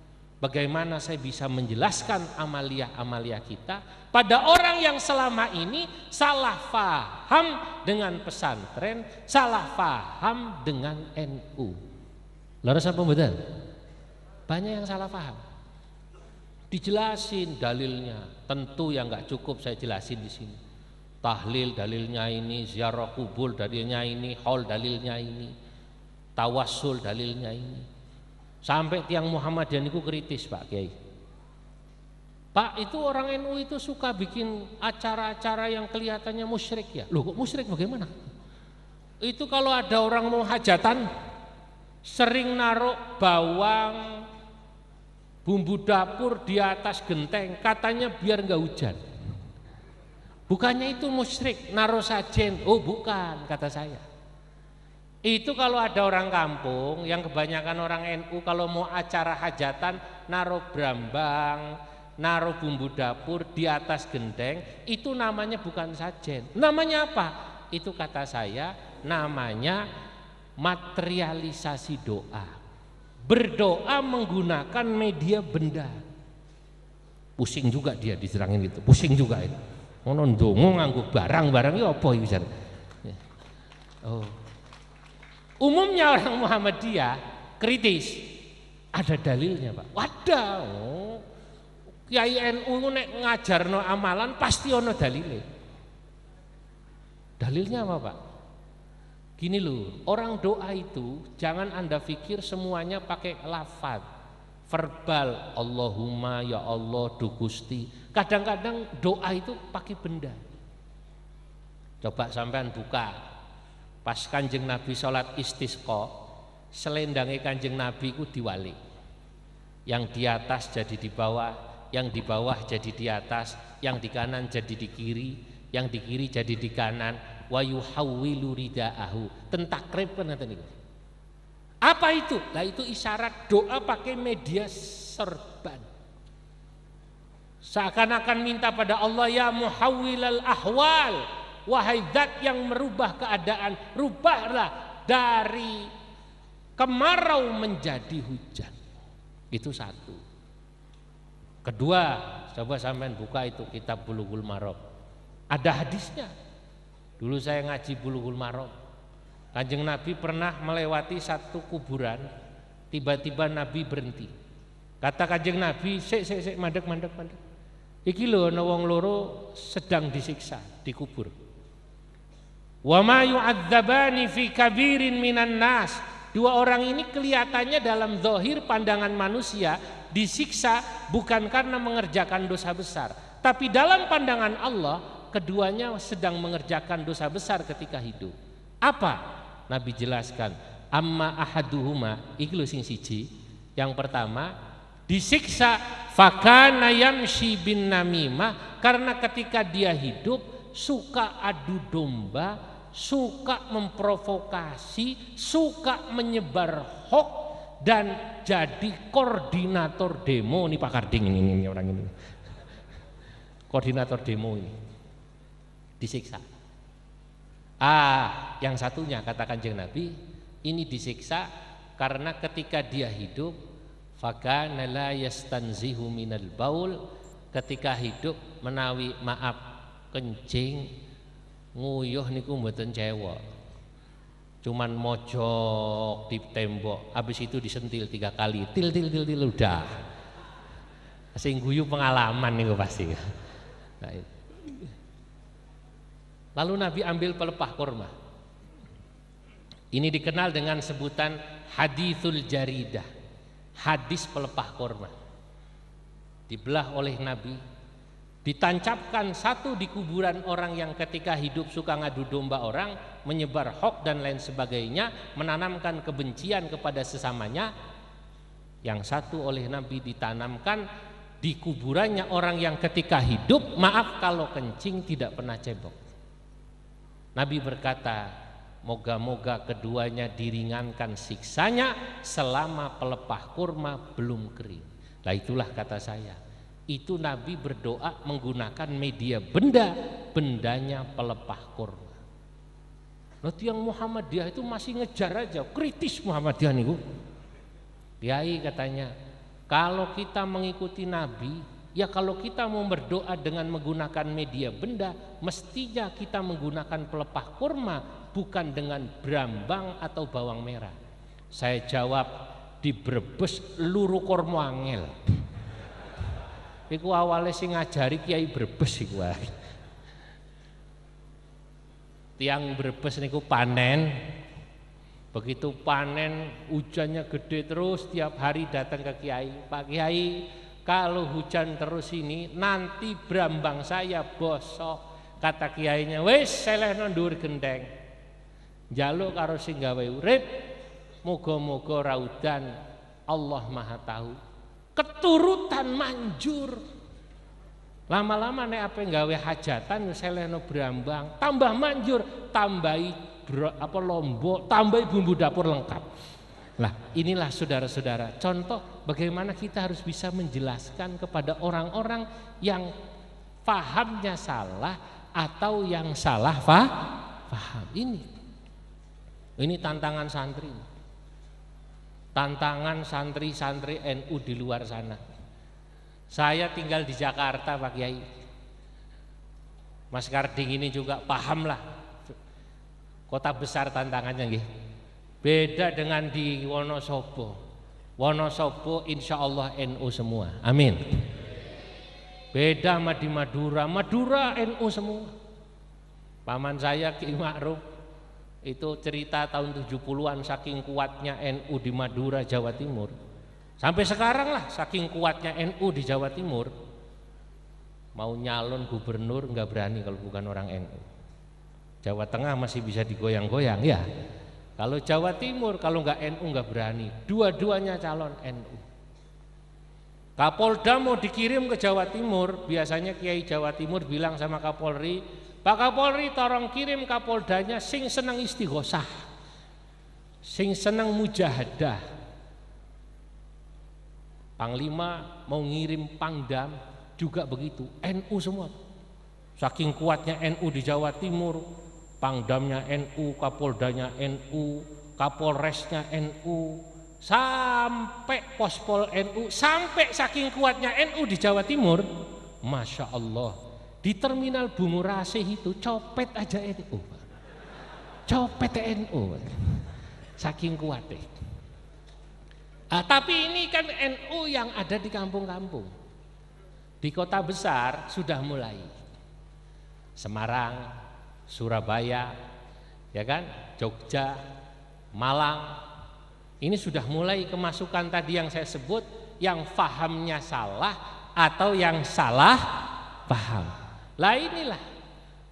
bagaimana saya bisa menjelaskan amalia-amalia kita pada orang yang selama ini salah faham dengan pesantren, salah faham dengan NU. Laras apa betul? Banyak yang salah faham. Dijelasin dalilnya, tentu yang nggak cukup saya jelasin di sini. Tahlil dalilnya ini, ziarah kubur dalilnya ini, haul dalilnya ini, tawasul dalilnya ini Sampai tiang Muhammadiyah itu kritis Pak Kiai. Pak itu orang NU itu suka bikin acara-acara yang kelihatannya musyrik ya. Loh kok musyrik bagaimana? Itu kalau ada orang mau hajatan sering naruh bawang bumbu dapur di atas genteng katanya biar nggak hujan. Bukannya itu musyrik, naruh sajen. Oh bukan kata saya. Itu kalau ada orang kampung yang kebanyakan orang NU kalau mau acara hajatan naruh brambang, naruh bumbu dapur di atas gendeng, itu namanya bukan sajen. Namanya apa? Itu kata saya namanya materialisasi doa. Berdoa menggunakan media benda. Pusing juga dia diserangin itu, pusing juga itu. Ngono ndonga nganggo barang-barang ya apa iki ya. Oh. Umumnya orang Muhammadiyah kritis. Ada dalilnya, Pak. Wadah. Oh. Kiai NU nek ngajarno amalan pasti ono dalile. Dalilnya apa, Pak? Gini loh, orang doa itu jangan Anda pikir semuanya pakai lafaz verbal Allahumma ya Allah du Gusti. Kadang-kadang doa itu pakai benda. Coba sampean buka Pas Kanjeng Nabi sholat istisqo, selendangnya Kanjeng Nabi ku diwali. Yang di atas jadi di bawah, yang di bawah jadi di atas, yang di kanan jadi di kiri, yang di kiri jadi di kanan. Wa yuhawwilu ridaahu. Tentakrib kan Apa itu? Lah itu isyarat doa pakai media serban. Seakan-akan minta pada Allah ya muhawwilal ahwal Wahai zat yang merubah keadaan, rubahlah dari kemarau menjadi hujan. Itu satu. Kedua, coba sampean buka itu kitab Bulughul Maram. Ada hadisnya. Dulu saya ngaji Bulughul Maram. Kanjeng Nabi pernah melewati satu kuburan, tiba-tiba Nabi berhenti. Kata Kanjeng Nabi, "Sik sik sik mandek mandek mandek." Iki lho ana loro sedang disiksa, dikubur. Wamayu adzabani fi kabirin minan nas. Dua orang ini kelihatannya dalam zohir pandangan manusia disiksa bukan karena mengerjakan dosa besar. Tapi dalam pandangan Allah keduanya sedang mengerjakan dosa besar ketika hidup. Apa? Nabi jelaskan. Amma ahaduhuma iklu sing siji. Yang pertama disiksa fakana yamshi bin namimah karena ketika dia hidup suka adu domba suka memprovokasi, suka menyebar hoax dan jadi koordinator demo ini Pak Karding ini, ini orang ini. Koordinator demo ini disiksa. Ah, yang satunya katakan jeng Nabi, ini disiksa karena ketika dia hidup fakana yastanzihu minal baul ketika hidup menawi maaf kencing nguyuh niku mboten cewek cuman mojok di tembok habis itu disentil tiga kali til til til til udah sing guyu pengalaman niku pasti nah, lalu Nabi ambil pelepah kurma ini dikenal dengan sebutan hadithul jaridah hadis pelepah kurma dibelah oleh Nabi Ditancapkan satu di kuburan orang yang ketika hidup suka ngadu domba orang, menyebar hoax dan lain sebagainya, menanamkan kebencian kepada sesamanya. Yang satu oleh Nabi ditanamkan di kuburannya orang yang ketika hidup, maaf kalau kencing tidak pernah cebok. Nabi berkata, moga-moga keduanya diringankan siksanya selama pelepah kurma belum kering. Lah itulah kata saya itu Nabi berdoa menggunakan media benda, bendanya pelepah kurma. Lalu yang Muhammadiyah itu masih ngejar aja, kritis Muhammadiyah nih. Kiai katanya, kalau kita mengikuti Nabi, ya kalau kita mau berdoa dengan menggunakan media benda, mestinya kita menggunakan pelepah kurma, bukan dengan brambang atau bawang merah. Saya jawab, di Brebes luru kormo angel iku awalnya sing ngajari Kiai Brebes iku Tiang Brebes niku panen. Begitu panen hujannya gede terus tiap hari datang ke Kiai. Pak Kiai, kalau hujan terus ini nanti brambang saya bosok. Kata kiainya, wes seleh nandur gendeng. Jaluk karo sing gawe urip, muga-muga raudan Allah Maha Tahu keturutan manjur lama-lama nek apa gawe hajatan seleno berambang tambah manjur tambahi apa lombok tambahi bumbu dapur lengkap lah inilah saudara-saudara contoh bagaimana kita harus bisa menjelaskan kepada orang-orang yang fahamnya salah atau yang salah faham ini. Ini tantangan santri tantangan santri-santri NU di luar sana. Saya tinggal di Jakarta Pak Kiai. Mas Karding ini juga pahamlah kota besar tantangannya gitu. Beda dengan di Wonosobo. Wonosobo insya Allah NU semua. Amin. Beda sama di Madura. Madura NU semua. Paman saya Ki Ma'ruf itu cerita tahun 70-an saking kuatnya NU di Madura, Jawa Timur. Sampai sekarang lah saking kuatnya NU di Jawa Timur. Mau nyalon gubernur nggak berani kalau bukan orang NU. Jawa Tengah masih bisa digoyang-goyang ya. Kalau Jawa Timur kalau nggak NU nggak berani. Dua-duanya calon NU. Kapolda mau dikirim ke Jawa Timur, biasanya Kiai Jawa Timur bilang sama Kapolri, Pak Kapolri tolong kirim Kapoldanya sing seneng istighosah. Sing seneng mujahadah. Panglima mau ngirim Pangdam juga begitu, NU semua. Saking kuatnya NU di Jawa Timur, Pangdamnya NU, Kapoldanya NU, Kapolresnya NU, sampai Pospol NU, sampai saking kuatnya NU di Jawa Timur, Masya Allah di terminal Rasih itu copet aja NU. Copet NU. Saking kuat deh. Ah, tapi ini kan NU yang ada di kampung-kampung. Di kota besar sudah mulai. Semarang, Surabaya, ya kan? Jogja, Malang. Ini sudah mulai kemasukan tadi yang saya sebut yang fahamnya salah atau yang salah paham. Lah inilah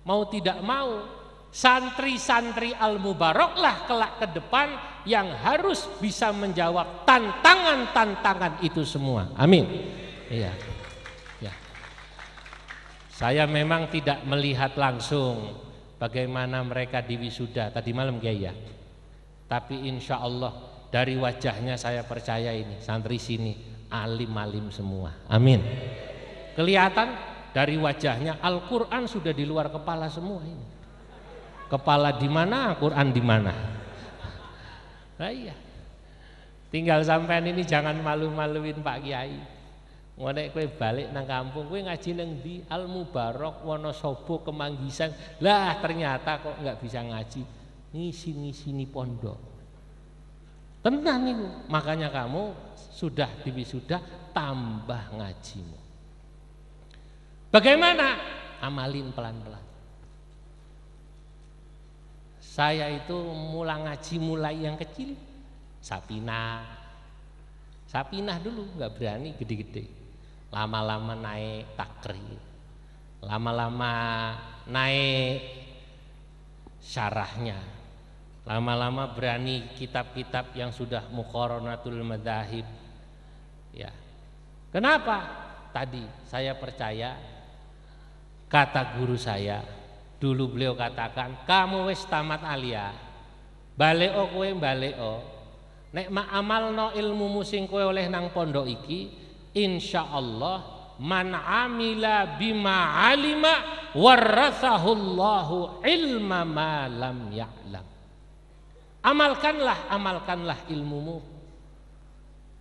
mau tidak mau santri-santri al mubaraklah kelak ke depan yang harus bisa menjawab tantangan-tantangan itu semua. Amin. Iya. Ya. Saya memang tidak melihat langsung bagaimana mereka di tadi malam Kiai ya. Tapi insya Allah dari wajahnya saya percaya ini santri sini alim-alim semua. Amin. Kelihatan dari wajahnya Al-Quran sudah di luar kepala semua ini kepala di mana Quran di mana nah, iya tinggal sampean ini jangan malu-maluin Pak Kiai ngonek kue balik nang kampung kue ngaji neng di Al Mubarok Wonosobo Kemanggisan lah ternyata kok nggak bisa ngaji ngisi ngisi nih pondok tenang nih makanya kamu sudah sudah tambah ngajimu Bagaimana? Amalin pelan-pelan. Saya itu mulai ngaji mulai yang kecil, sapina. Sapinah dulu, nggak berani gede-gede. Lama-lama naik takri. Lama-lama naik syarahnya. Lama-lama berani kitab-kitab yang sudah mukoronatul madahib. Ya. Kenapa? Tadi saya percaya Kata guru saya, dulu beliau katakan, kamu wis tamat alia, baleo kue o nek ma amal no ilmu musing kue oleh nang pondok iki, insya Allah man amila bima alima warasahullahu ilma ma lam ya'lam. Amalkanlah, amalkanlah ilmumu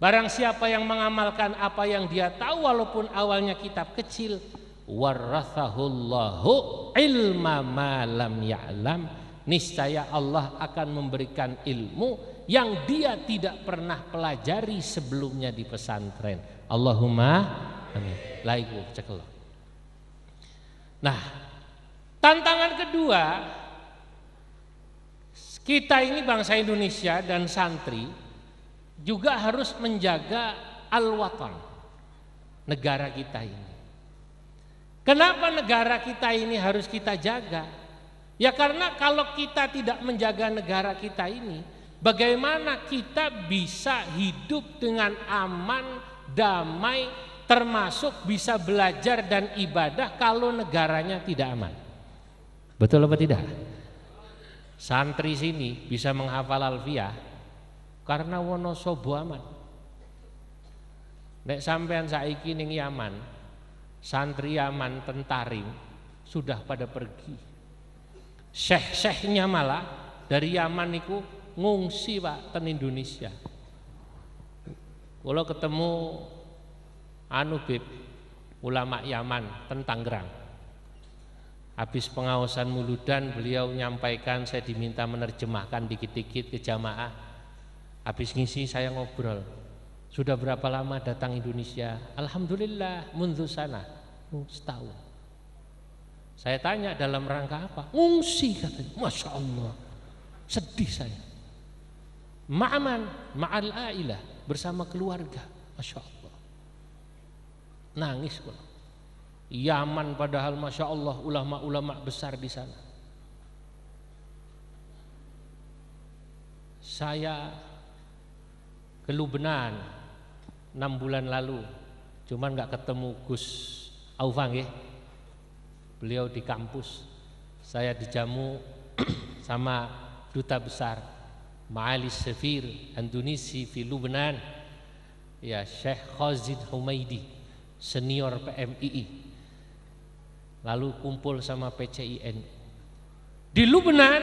Barang siapa yang mengamalkan apa yang dia tahu walaupun awalnya kitab kecil, warathahullahu ilma ma lam ya'lam niscaya Allah akan memberikan ilmu yang dia tidak pernah pelajari sebelumnya di pesantren Allahumma amin laiku cekel nah tantangan kedua kita ini bangsa Indonesia dan santri juga harus menjaga al-watan negara kita ini Kenapa negara kita ini harus kita jaga? Ya karena kalau kita tidak menjaga negara kita ini, bagaimana kita bisa hidup dengan aman, damai, termasuk bisa belajar dan ibadah kalau negaranya tidak aman. Betul apa tidak? Santri sini bisa menghafal alfiah karena Wonosobo aman. Nek sampean saiki ning Yaman, Santri Yaman tentari sudah pada pergi syekh-syekhnya malah dari Yaman itu ngungsi pak ten Indonesia kalau ketemu anu ulama Yaman tentang Gerang Habis pengawasan muludan beliau nyampaikan saya diminta menerjemahkan dikit-dikit ke jamaah. Habis ngisi saya ngobrol. Sudah berapa lama datang Indonesia? Alhamdulillah, mundur sana, oh, setahun. Saya tanya dalam rangka apa? Ngungsi katanya, Masya Allah. Sedih saya. Ma'aman, ma'al a'ilah, bersama keluarga. Masya Allah. Nangis pun. Yaman padahal Masya Allah ulama-ulama besar di sana. Saya ke Lubnan enam bulan lalu cuman nggak ketemu Gus Aufang ya beliau di kampus saya dijamu *clears throat* sama duta besar Ma'ali Sefir Andunisi di Lubnan ya Syekh Khazid Humaidi senior PMII lalu kumpul sama PCIN di Lubnan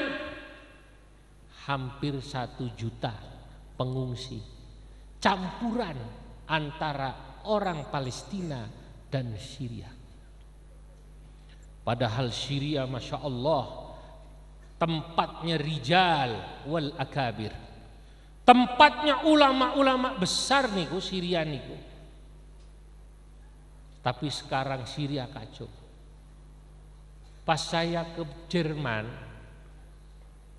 hampir satu juta pengungsi campuran antara orang Palestina dan Syria. Padahal Syria Masya Allah tempatnya rijal wal akabir. Tempatnya ulama-ulama besar niku Syria niku. Tapi sekarang Syria kacau. Pas saya ke Jerman,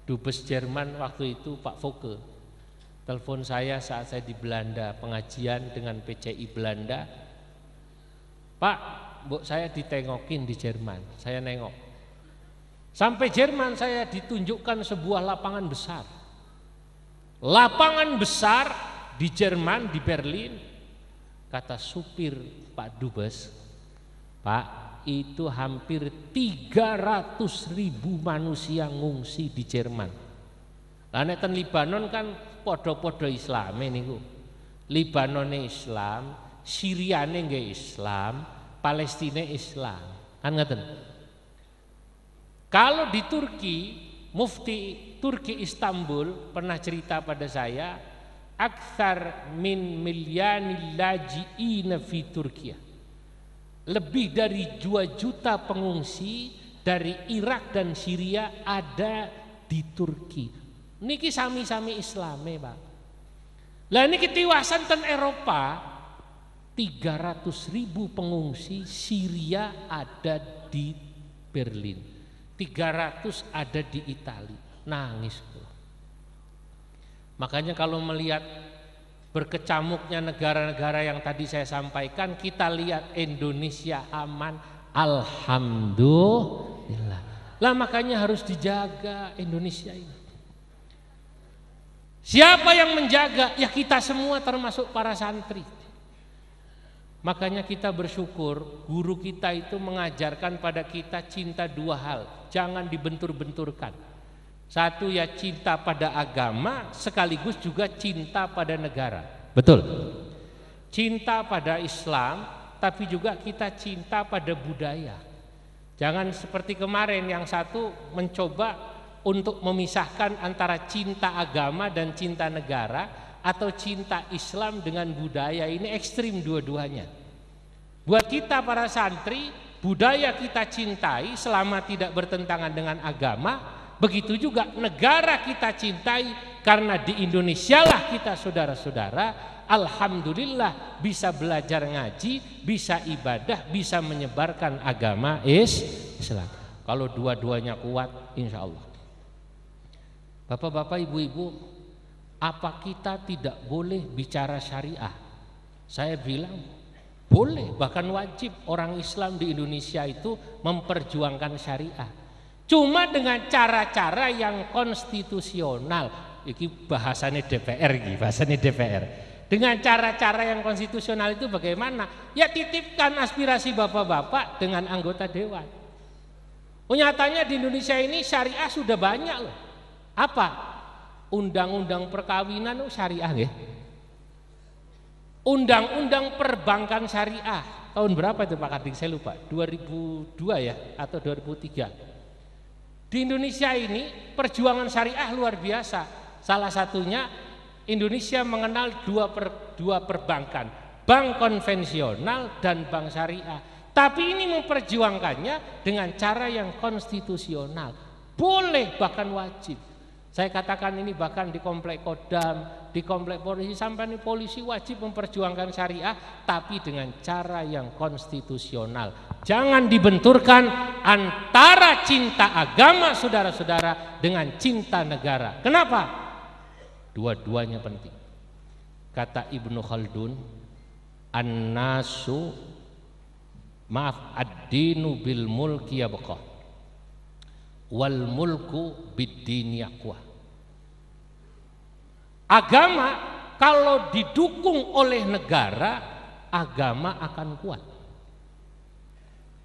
Dubes Jerman waktu itu Pak Foke, telepon saya saat saya di Belanda pengajian dengan PCI Belanda Pak Bu saya ditengokin di Jerman saya nengok sampai Jerman saya ditunjukkan sebuah lapangan besar lapangan besar di Jerman di Berlin kata supir Pak Dubes Pak itu hampir 300 ribu manusia ngungsi di Jerman. Lanetan Libanon kan Podo-podo Islam, ini ku. Libanone Islam Siriane nggih Islam Palestina Islam kan ngeten kalau di Turki Mufti Turki Istanbul pernah cerita pada saya akthar min milyani laji'ina fi Turkiya lebih dari 2 juta pengungsi dari Irak dan Syria ada di Turki Niki sami-sami Islame, Pak. Lah niki ketiwasan ten Eropa 300 ribu pengungsi Syria ada di Berlin. 300 ada di Italia, Nangis tuh. Makanya kalau melihat berkecamuknya negara-negara yang tadi saya sampaikan, kita lihat Indonesia aman, alhamdulillah. Lah makanya harus dijaga Indonesia ini. Siapa yang menjaga? Ya kita semua termasuk para santri. Makanya kita bersyukur guru kita itu mengajarkan pada kita cinta dua hal. Jangan dibentur-benturkan. Satu ya cinta pada agama sekaligus juga cinta pada negara. Betul. Cinta pada Islam tapi juga kita cinta pada budaya. Jangan seperti kemarin yang satu mencoba untuk memisahkan antara cinta agama dan cinta negara atau cinta Islam dengan budaya ini ekstrim dua-duanya. Buat kita para santri, budaya kita cintai selama tidak bertentangan dengan agama, begitu juga negara kita cintai karena di Indonesia lah kita saudara-saudara, alhamdulillah bisa belajar ngaji, bisa ibadah, bisa menyebarkan agama Islam. Kalau dua-duanya kuat, insya Allah. Bapak-bapak, ibu-ibu, apa kita tidak boleh bicara syariah? Saya bilang boleh, bahkan wajib orang Islam di Indonesia itu memperjuangkan syariah. Cuma dengan cara-cara yang konstitusional. ini bahasanya DPR, ini bahasanya DPR. Dengan cara-cara yang konstitusional itu bagaimana? Ya titipkan aspirasi bapak-bapak dengan anggota dewan. Oh, nyatanya di Indonesia ini syariah sudah banyak loh. Apa? Undang-undang perkawinan syariah ya. Undang-undang perbankan syariah tahun berapa itu Pak Kading? Saya lupa. 2002 ya atau 2003. Di Indonesia ini perjuangan syariah luar biasa. Salah satunya Indonesia mengenal dua per, dua perbankan, bank konvensional dan bank syariah. Tapi ini memperjuangkannya dengan cara yang konstitusional. Boleh bahkan wajib. Saya katakan ini bahkan di komplek Kodam, di komplek polisi sampai ini polisi wajib memperjuangkan syariah tapi dengan cara yang konstitusional. Jangan dibenturkan antara cinta agama saudara-saudara dengan cinta negara. Kenapa? Dua-duanya penting. Kata Ibnu Khaldun, "An-nasu maaf ad-dinu bil mulki yabqa wal mulku bid-dini yaqwa." Agama kalau didukung oleh negara, agama akan kuat.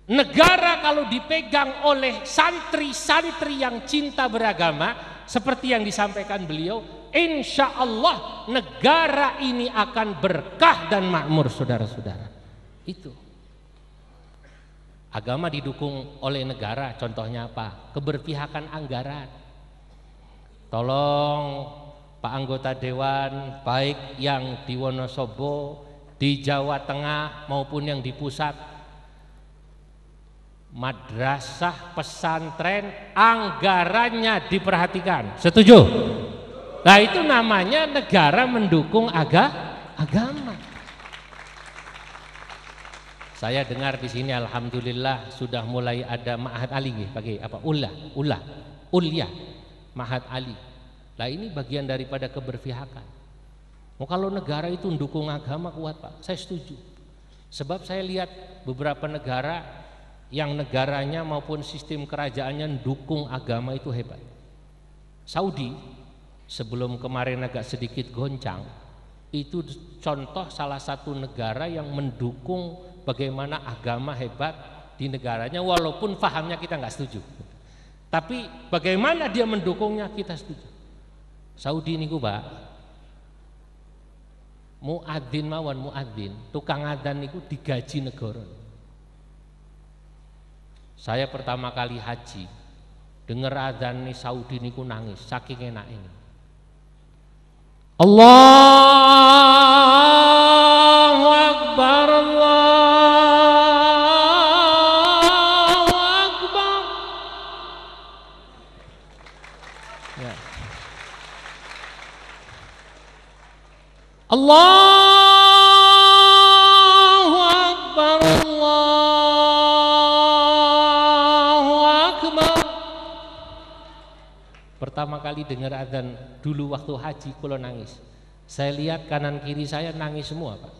Negara kalau dipegang oleh santri-santri yang cinta beragama, seperti yang disampaikan beliau, insya Allah negara ini akan berkah dan makmur saudara-saudara. Itu. Agama didukung oleh negara, contohnya apa? Keberpihakan anggaran. Tolong Pak anggota dewan baik yang di Wonosobo, di Jawa Tengah maupun yang di pusat madrasah pesantren anggarannya diperhatikan. Setuju? Nah, itu namanya negara mendukung aga, agama. Saya dengar di sini alhamdulillah sudah mulai ada Ma'had Ali pagi apa ulah, ulah, ulia Ma'had Ali Nah ini bagian daripada keberpihakan. Oh, kalau negara itu mendukung agama kuat Pak, saya setuju. Sebab saya lihat beberapa negara yang negaranya maupun sistem kerajaannya mendukung agama itu hebat. Saudi sebelum kemarin agak sedikit goncang, itu contoh salah satu negara yang mendukung bagaimana agama hebat di negaranya walaupun fahamnya kita nggak setuju. Tapi bagaimana dia mendukungnya kita setuju. Saudi niku Pak muadzin mawon muadzin tukang adzan niku digaji negara saya pertama kali haji dengar adzan nih Saudi niku nangis saking enak ini Allahu Akbar Allah Allahu Akbar Allahu Akbar Pertama kali dengar azan dulu waktu haji kulo nangis Saya lihat kanan kiri saya nangis semua Pak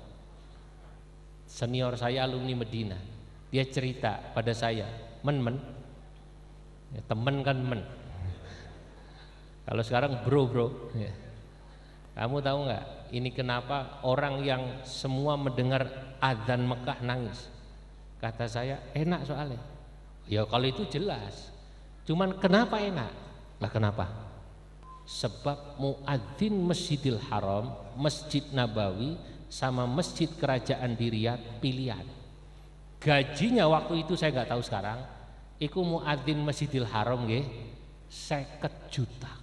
Senior saya alumni Medina Dia cerita pada saya Men men ya, Temen kan men Kalau sekarang bro bro ya kamu tahu nggak? Ini kenapa orang yang semua mendengar adzan Mekah nangis? Kata saya enak soalnya. Ya kalau itu jelas. Cuman kenapa enak? Lah kenapa? Sebab muadzin Masjidil Haram, Masjid Nabawi sama Masjid Kerajaan di Riyadh pilihan. Gajinya waktu itu saya nggak tahu sekarang. Iku muadzin Masjidil Haram nggih seket juta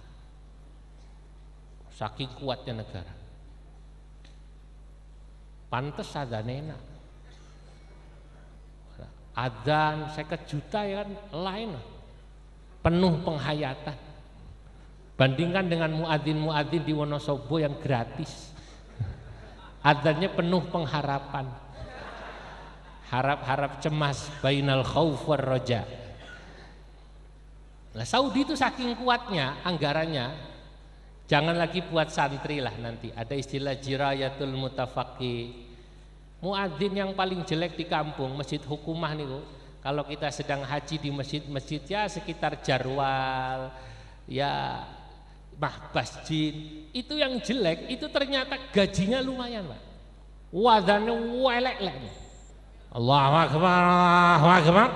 saking kuatnya negara. Pantes ada nena. Adan saya kejuta ya kan lain penuh penghayatan. Bandingkan dengan muadzin-muadzin di Wonosobo yang gratis. Adanya penuh pengharapan. Harap-harap cemas bainal khauf roja. Nah, Saudi itu saking kuatnya anggarannya Jangan lagi buat santri lah nanti. Ada istilah jirayatul mutafaki. Muadzin yang paling jelek di kampung, masjid hukumah nih kok. Kalau kita sedang haji di masjid-masjid ya sekitar Jarwal, ya Mahbas Jin, itu yang jelek itu ternyata gajinya lumayan, Pak. Wadhanu welek-lek. Allahu Akbar, Allahu Akbar.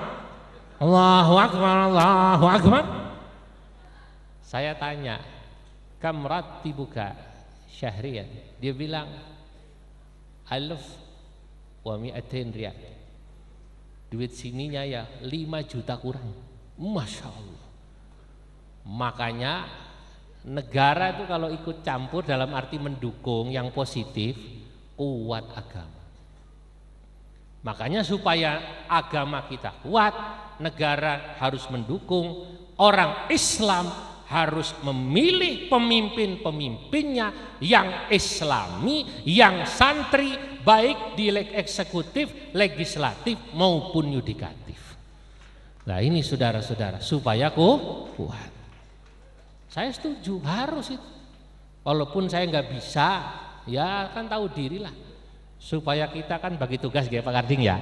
Allahu Akbar, Allahu Akbar. Saya tanya, kamrat tibuka syahrian dia bilang alif wa mi'atin riyal duit sininya ya 5 juta kurang Masya Allah makanya negara itu kalau ikut campur dalam arti mendukung yang positif kuat agama makanya supaya agama kita kuat negara harus mendukung orang Islam harus memilih pemimpin-pemimpinnya yang islami, yang santri baik di eksekutif, legislatif maupun yudikatif. Nah ini saudara-saudara supaya ku kuat. Saya setuju harus itu. Walaupun saya nggak bisa, ya kan tahu diri lah. Supaya kita kan bagi tugas ya Pak Karding ya.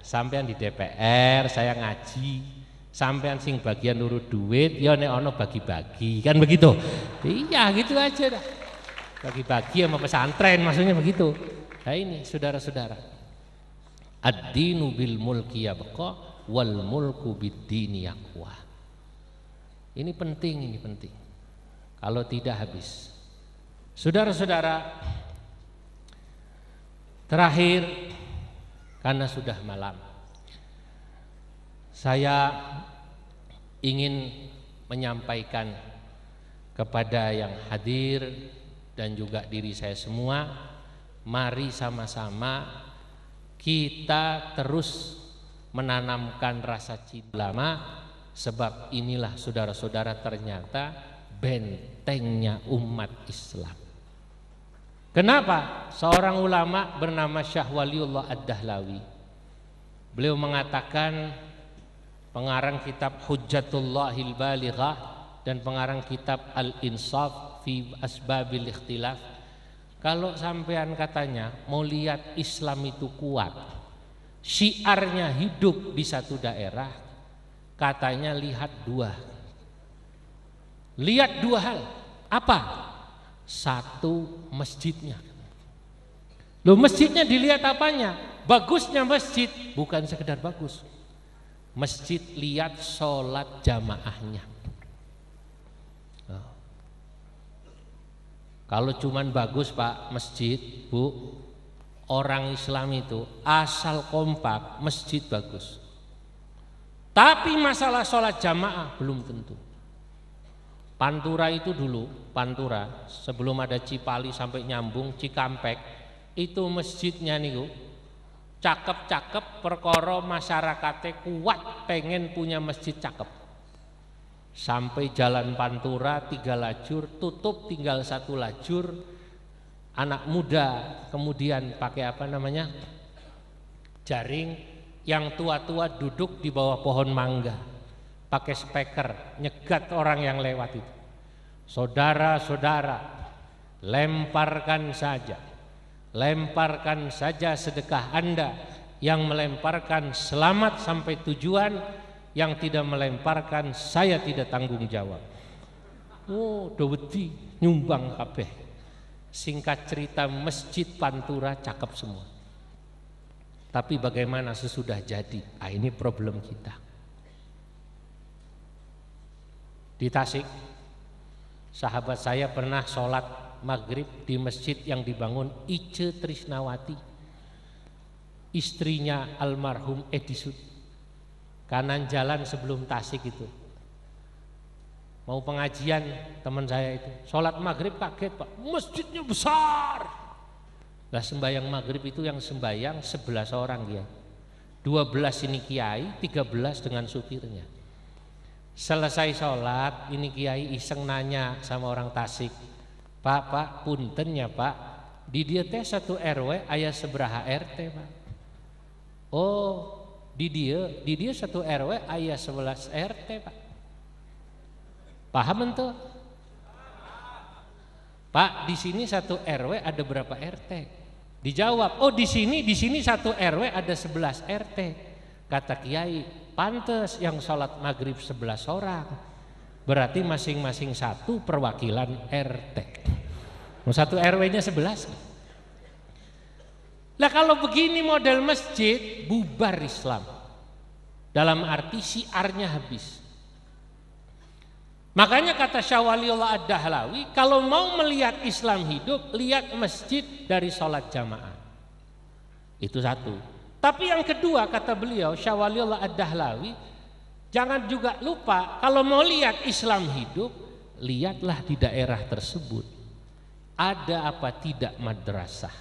Sampean di DPR, saya ngaji, sampean sing bagian nurut duit ya nek ono bagi-bagi kan begitu iya gitu aja dah bagi-bagi sama pesantren maksudnya begitu nah ini saudara-saudara ad-dinu bil mulki yabqa wal mulku bid-dini ini penting ini penting kalau tidak habis saudara-saudara terakhir karena sudah malam saya ingin menyampaikan kepada yang hadir dan juga diri saya semua, mari sama-sama kita terus menanamkan rasa cinta lama sebab inilah saudara-saudara ternyata bentengnya umat Islam. Kenapa? Seorang ulama bernama Syah Ad-Dahlawi. Beliau mengatakan pengarang kitab Hujjatullahil Balighah dan pengarang kitab Al-Insaf fi Asbabil Ikhtilaf kalau sampean katanya mau lihat Islam itu kuat syiarnya hidup di satu daerah katanya lihat dua lihat dua hal apa satu masjidnya Loh masjidnya dilihat apanya? Bagusnya masjid bukan sekedar bagus masjid lihat sholat jamaahnya oh. kalau cuman bagus pak masjid bu orang Islam itu asal kompak masjid bagus tapi masalah sholat jamaah belum tentu Pantura itu dulu Pantura sebelum ada Cipali sampai nyambung Cikampek itu masjidnya nih cakep-cakep perkara masyarakatnya kuat pengen punya masjid cakep sampai jalan pantura tiga lajur tutup tinggal satu lajur anak muda kemudian pakai apa namanya jaring yang tua-tua duduk di bawah pohon mangga pakai speaker nyegat orang yang lewat itu saudara-saudara lemparkan saja lemparkan saja sedekah Anda yang melemparkan selamat sampai tujuan yang tidak melemparkan saya tidak tanggung jawab oh dobeti nyumbang kabeh singkat cerita masjid pantura cakep semua tapi bagaimana sesudah jadi ah, ini problem kita di Tasik sahabat saya pernah sholat maghrib di masjid yang dibangun Ice Trisnawati istrinya almarhum Edi kanan jalan sebelum Tasik itu mau pengajian teman saya itu sholat maghrib kaget pak masjidnya besar lah sembahyang maghrib itu yang sembahyang sebelas orang dia ya. dua belas ini kiai tiga belas dengan supirnya Selesai sholat, ini kiai iseng nanya sama orang Tasik, Pak, Pak, puntennya Pak. Di dia teh satu RW ayah seberaha RT Pak. Oh, di dia, di dia satu RW ayah sebelas RT Pak. Paham entuh? Pak, di sini satu RW ada berapa RT? Dijawab, oh di sini, di sini satu RW ada sebelas RT. Kata Kiai, pantes yang sholat maghrib sebelas orang Berarti masing-masing satu perwakilan RT. satu RW-nya sebelas. Lah kalau begini model masjid bubar Islam. Dalam arti siarnya habis. Makanya kata Syawaliullah Ad-Dahlawi, kalau mau melihat Islam hidup, lihat masjid dari sholat jamaah. Itu satu. Tapi yang kedua kata beliau, Syawaliullah Ad-Dahlawi, Jangan juga lupa kalau mau lihat Islam hidup, lihatlah di daerah tersebut. Ada apa tidak madrasah?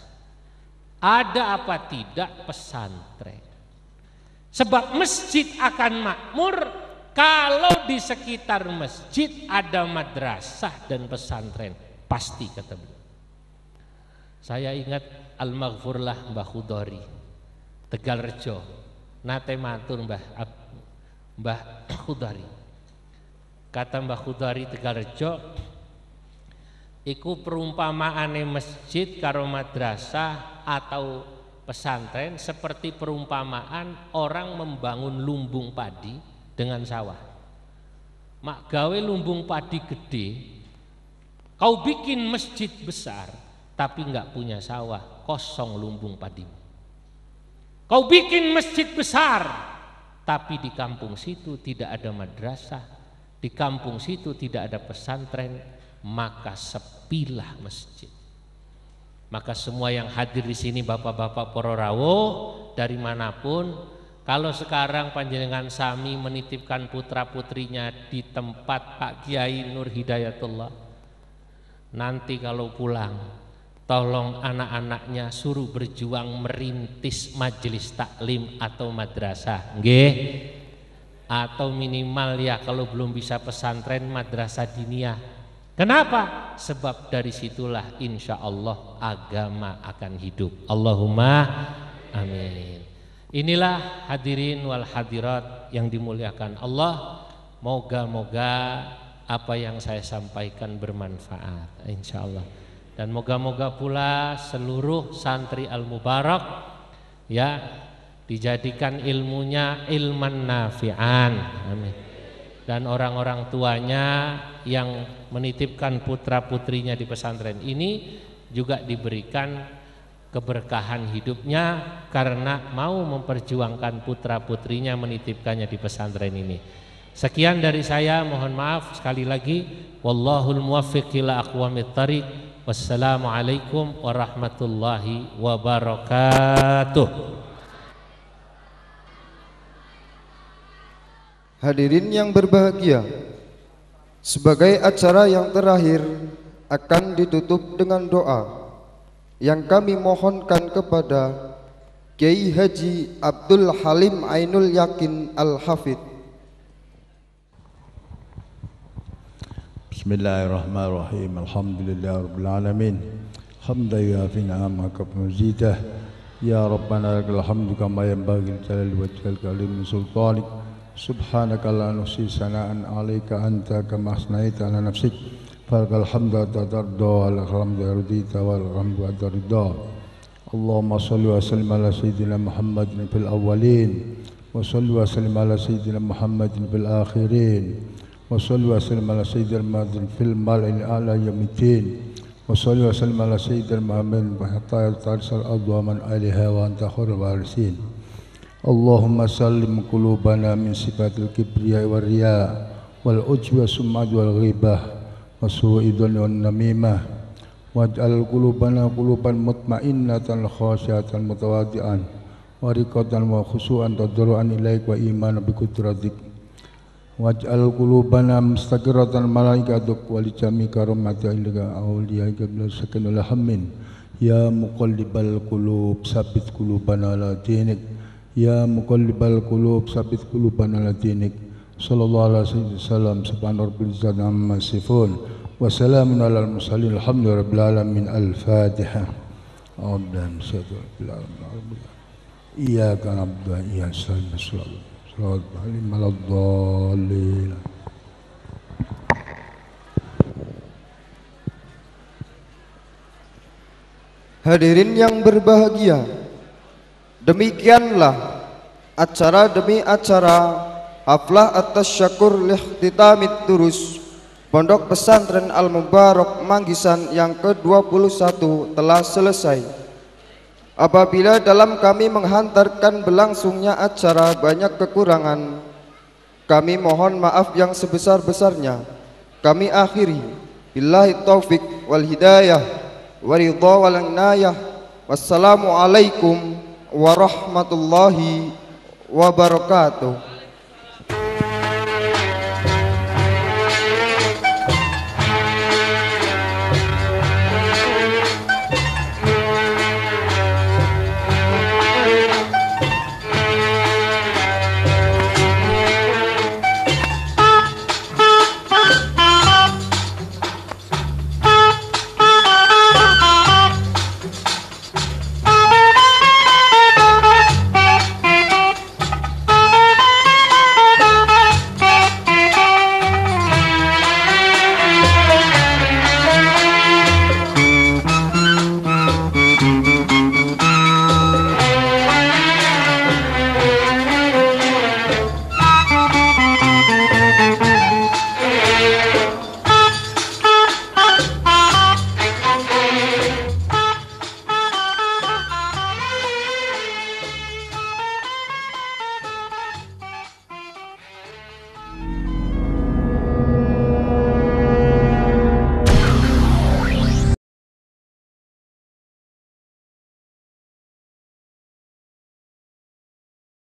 Ada apa tidak pesantren? Sebab masjid akan makmur kalau di sekitar masjid ada madrasah dan pesantren. Pasti kata beliau. Saya ingat Al-Maghfurlah Mbah Khudori, Tegal Rejo, Nate Matur Mbah Ab Mbah Khudari. Kata Mbah Khudari Tegalrejo, iku perumpamaan masjid karo madrasah atau pesantren seperti perumpamaan orang membangun lumbung padi dengan sawah. Mak gawe lumbung padi gede, kau bikin masjid besar tapi nggak punya sawah, kosong lumbung padi Kau bikin masjid besar, tapi di kampung situ tidak ada madrasah, di kampung situ tidak ada pesantren, maka sepilah masjid. Maka semua yang hadir di sini bapak-bapak Pororawo dari manapun kalau sekarang panjenengan Sami menitipkan putra-putrinya di tempat Pak Kiai Nur Hidayatullah Nanti kalau pulang tolong anak-anaknya suruh berjuang merintis majelis taklim atau madrasah nggih atau minimal ya kalau belum bisa pesantren madrasah diniyah kenapa sebab dari situlah insya Allah agama akan hidup Allahumma amin inilah hadirin wal hadirat yang dimuliakan Allah moga-moga apa yang saya sampaikan bermanfaat insya Allah dan moga-moga pula seluruh santri Al-Mubarak ya dijadikan ilmunya ilman nafi'an. Amin. Dan orang-orang tuanya yang menitipkan putra-putrinya di pesantren ini juga diberikan keberkahan hidupnya karena mau memperjuangkan putra-putrinya menitipkannya di pesantren ini. Sekian dari saya, mohon maaf sekali lagi. Wallahul muwaffiq ila aqwamit thariq. Wassalamualaikum warahmatullahi wabarakatuh. Hadirin yang berbahagia, sebagai acara yang terakhir akan ditutup dengan doa yang kami mohonkan kepada Kiai Haji Abdul Halim Ainul Yakin Al-Hafidh بسم الله الرحمن الرحيم الحمد لله رب العالمين حمدا يوافي نعمك مزيده يا ربنا لك الحمد كما ينبغي لجلال وجهك الكريم من سلطانك سبحانك لا نحصي ثناء عليك انت كما اثنيت على نفسك فلك الحمد حتى ترضى ولك الحمد رضيت والحمد حتى اللهم صل وسلم على سيدنا محمد في الاولين وصل وسلم على سيدنا محمد في الاخرين Mosol wasal malasaidal madal filmalai alayamitei. Mosol wasal malasaidal mamen bahatal talsal aguaman alihawa antahorawa alisin. Allahum asalim kulubana min sipatul kipriyai waria wal otsua sumadual riba masua idolion namima. Wal al kuluban motma inna tal khosya tal motawadi an. Wari kaudal mawak waj'al qulubana mustaqirratan malaikatuk wa li jami karamatika indaka awliyaika bil sakinul hammin ya muqallibal qulub sabit qulubana ala dinik ya muqallibal qulub sabit qulubana ala dinik sallallahu alaihi wasallam subhana rabbil izzati amma yasifun wa salamun alal mursalin alhamdulillahi alamin al fatiha Allahumma shalli ala Muhammad Iyyaka na'budu wa iyyaka nasta'in Hadirin yang berbahagia, demikianlah acara demi acara Haflah atas syakur lihtitamid turus Pondok Pesantren Al-Mubarak Manggisan yang ke-21 telah selesai. Apabila dalam kami menghantarkan berlangsungnya acara banyak kekurangan, kami mohon maaf yang sebesar-besarnya. Kami akhiri billahi taufik wal hidayah waridha wal inayah. Wassalamualaikum warahmatullahi wabarakatuh.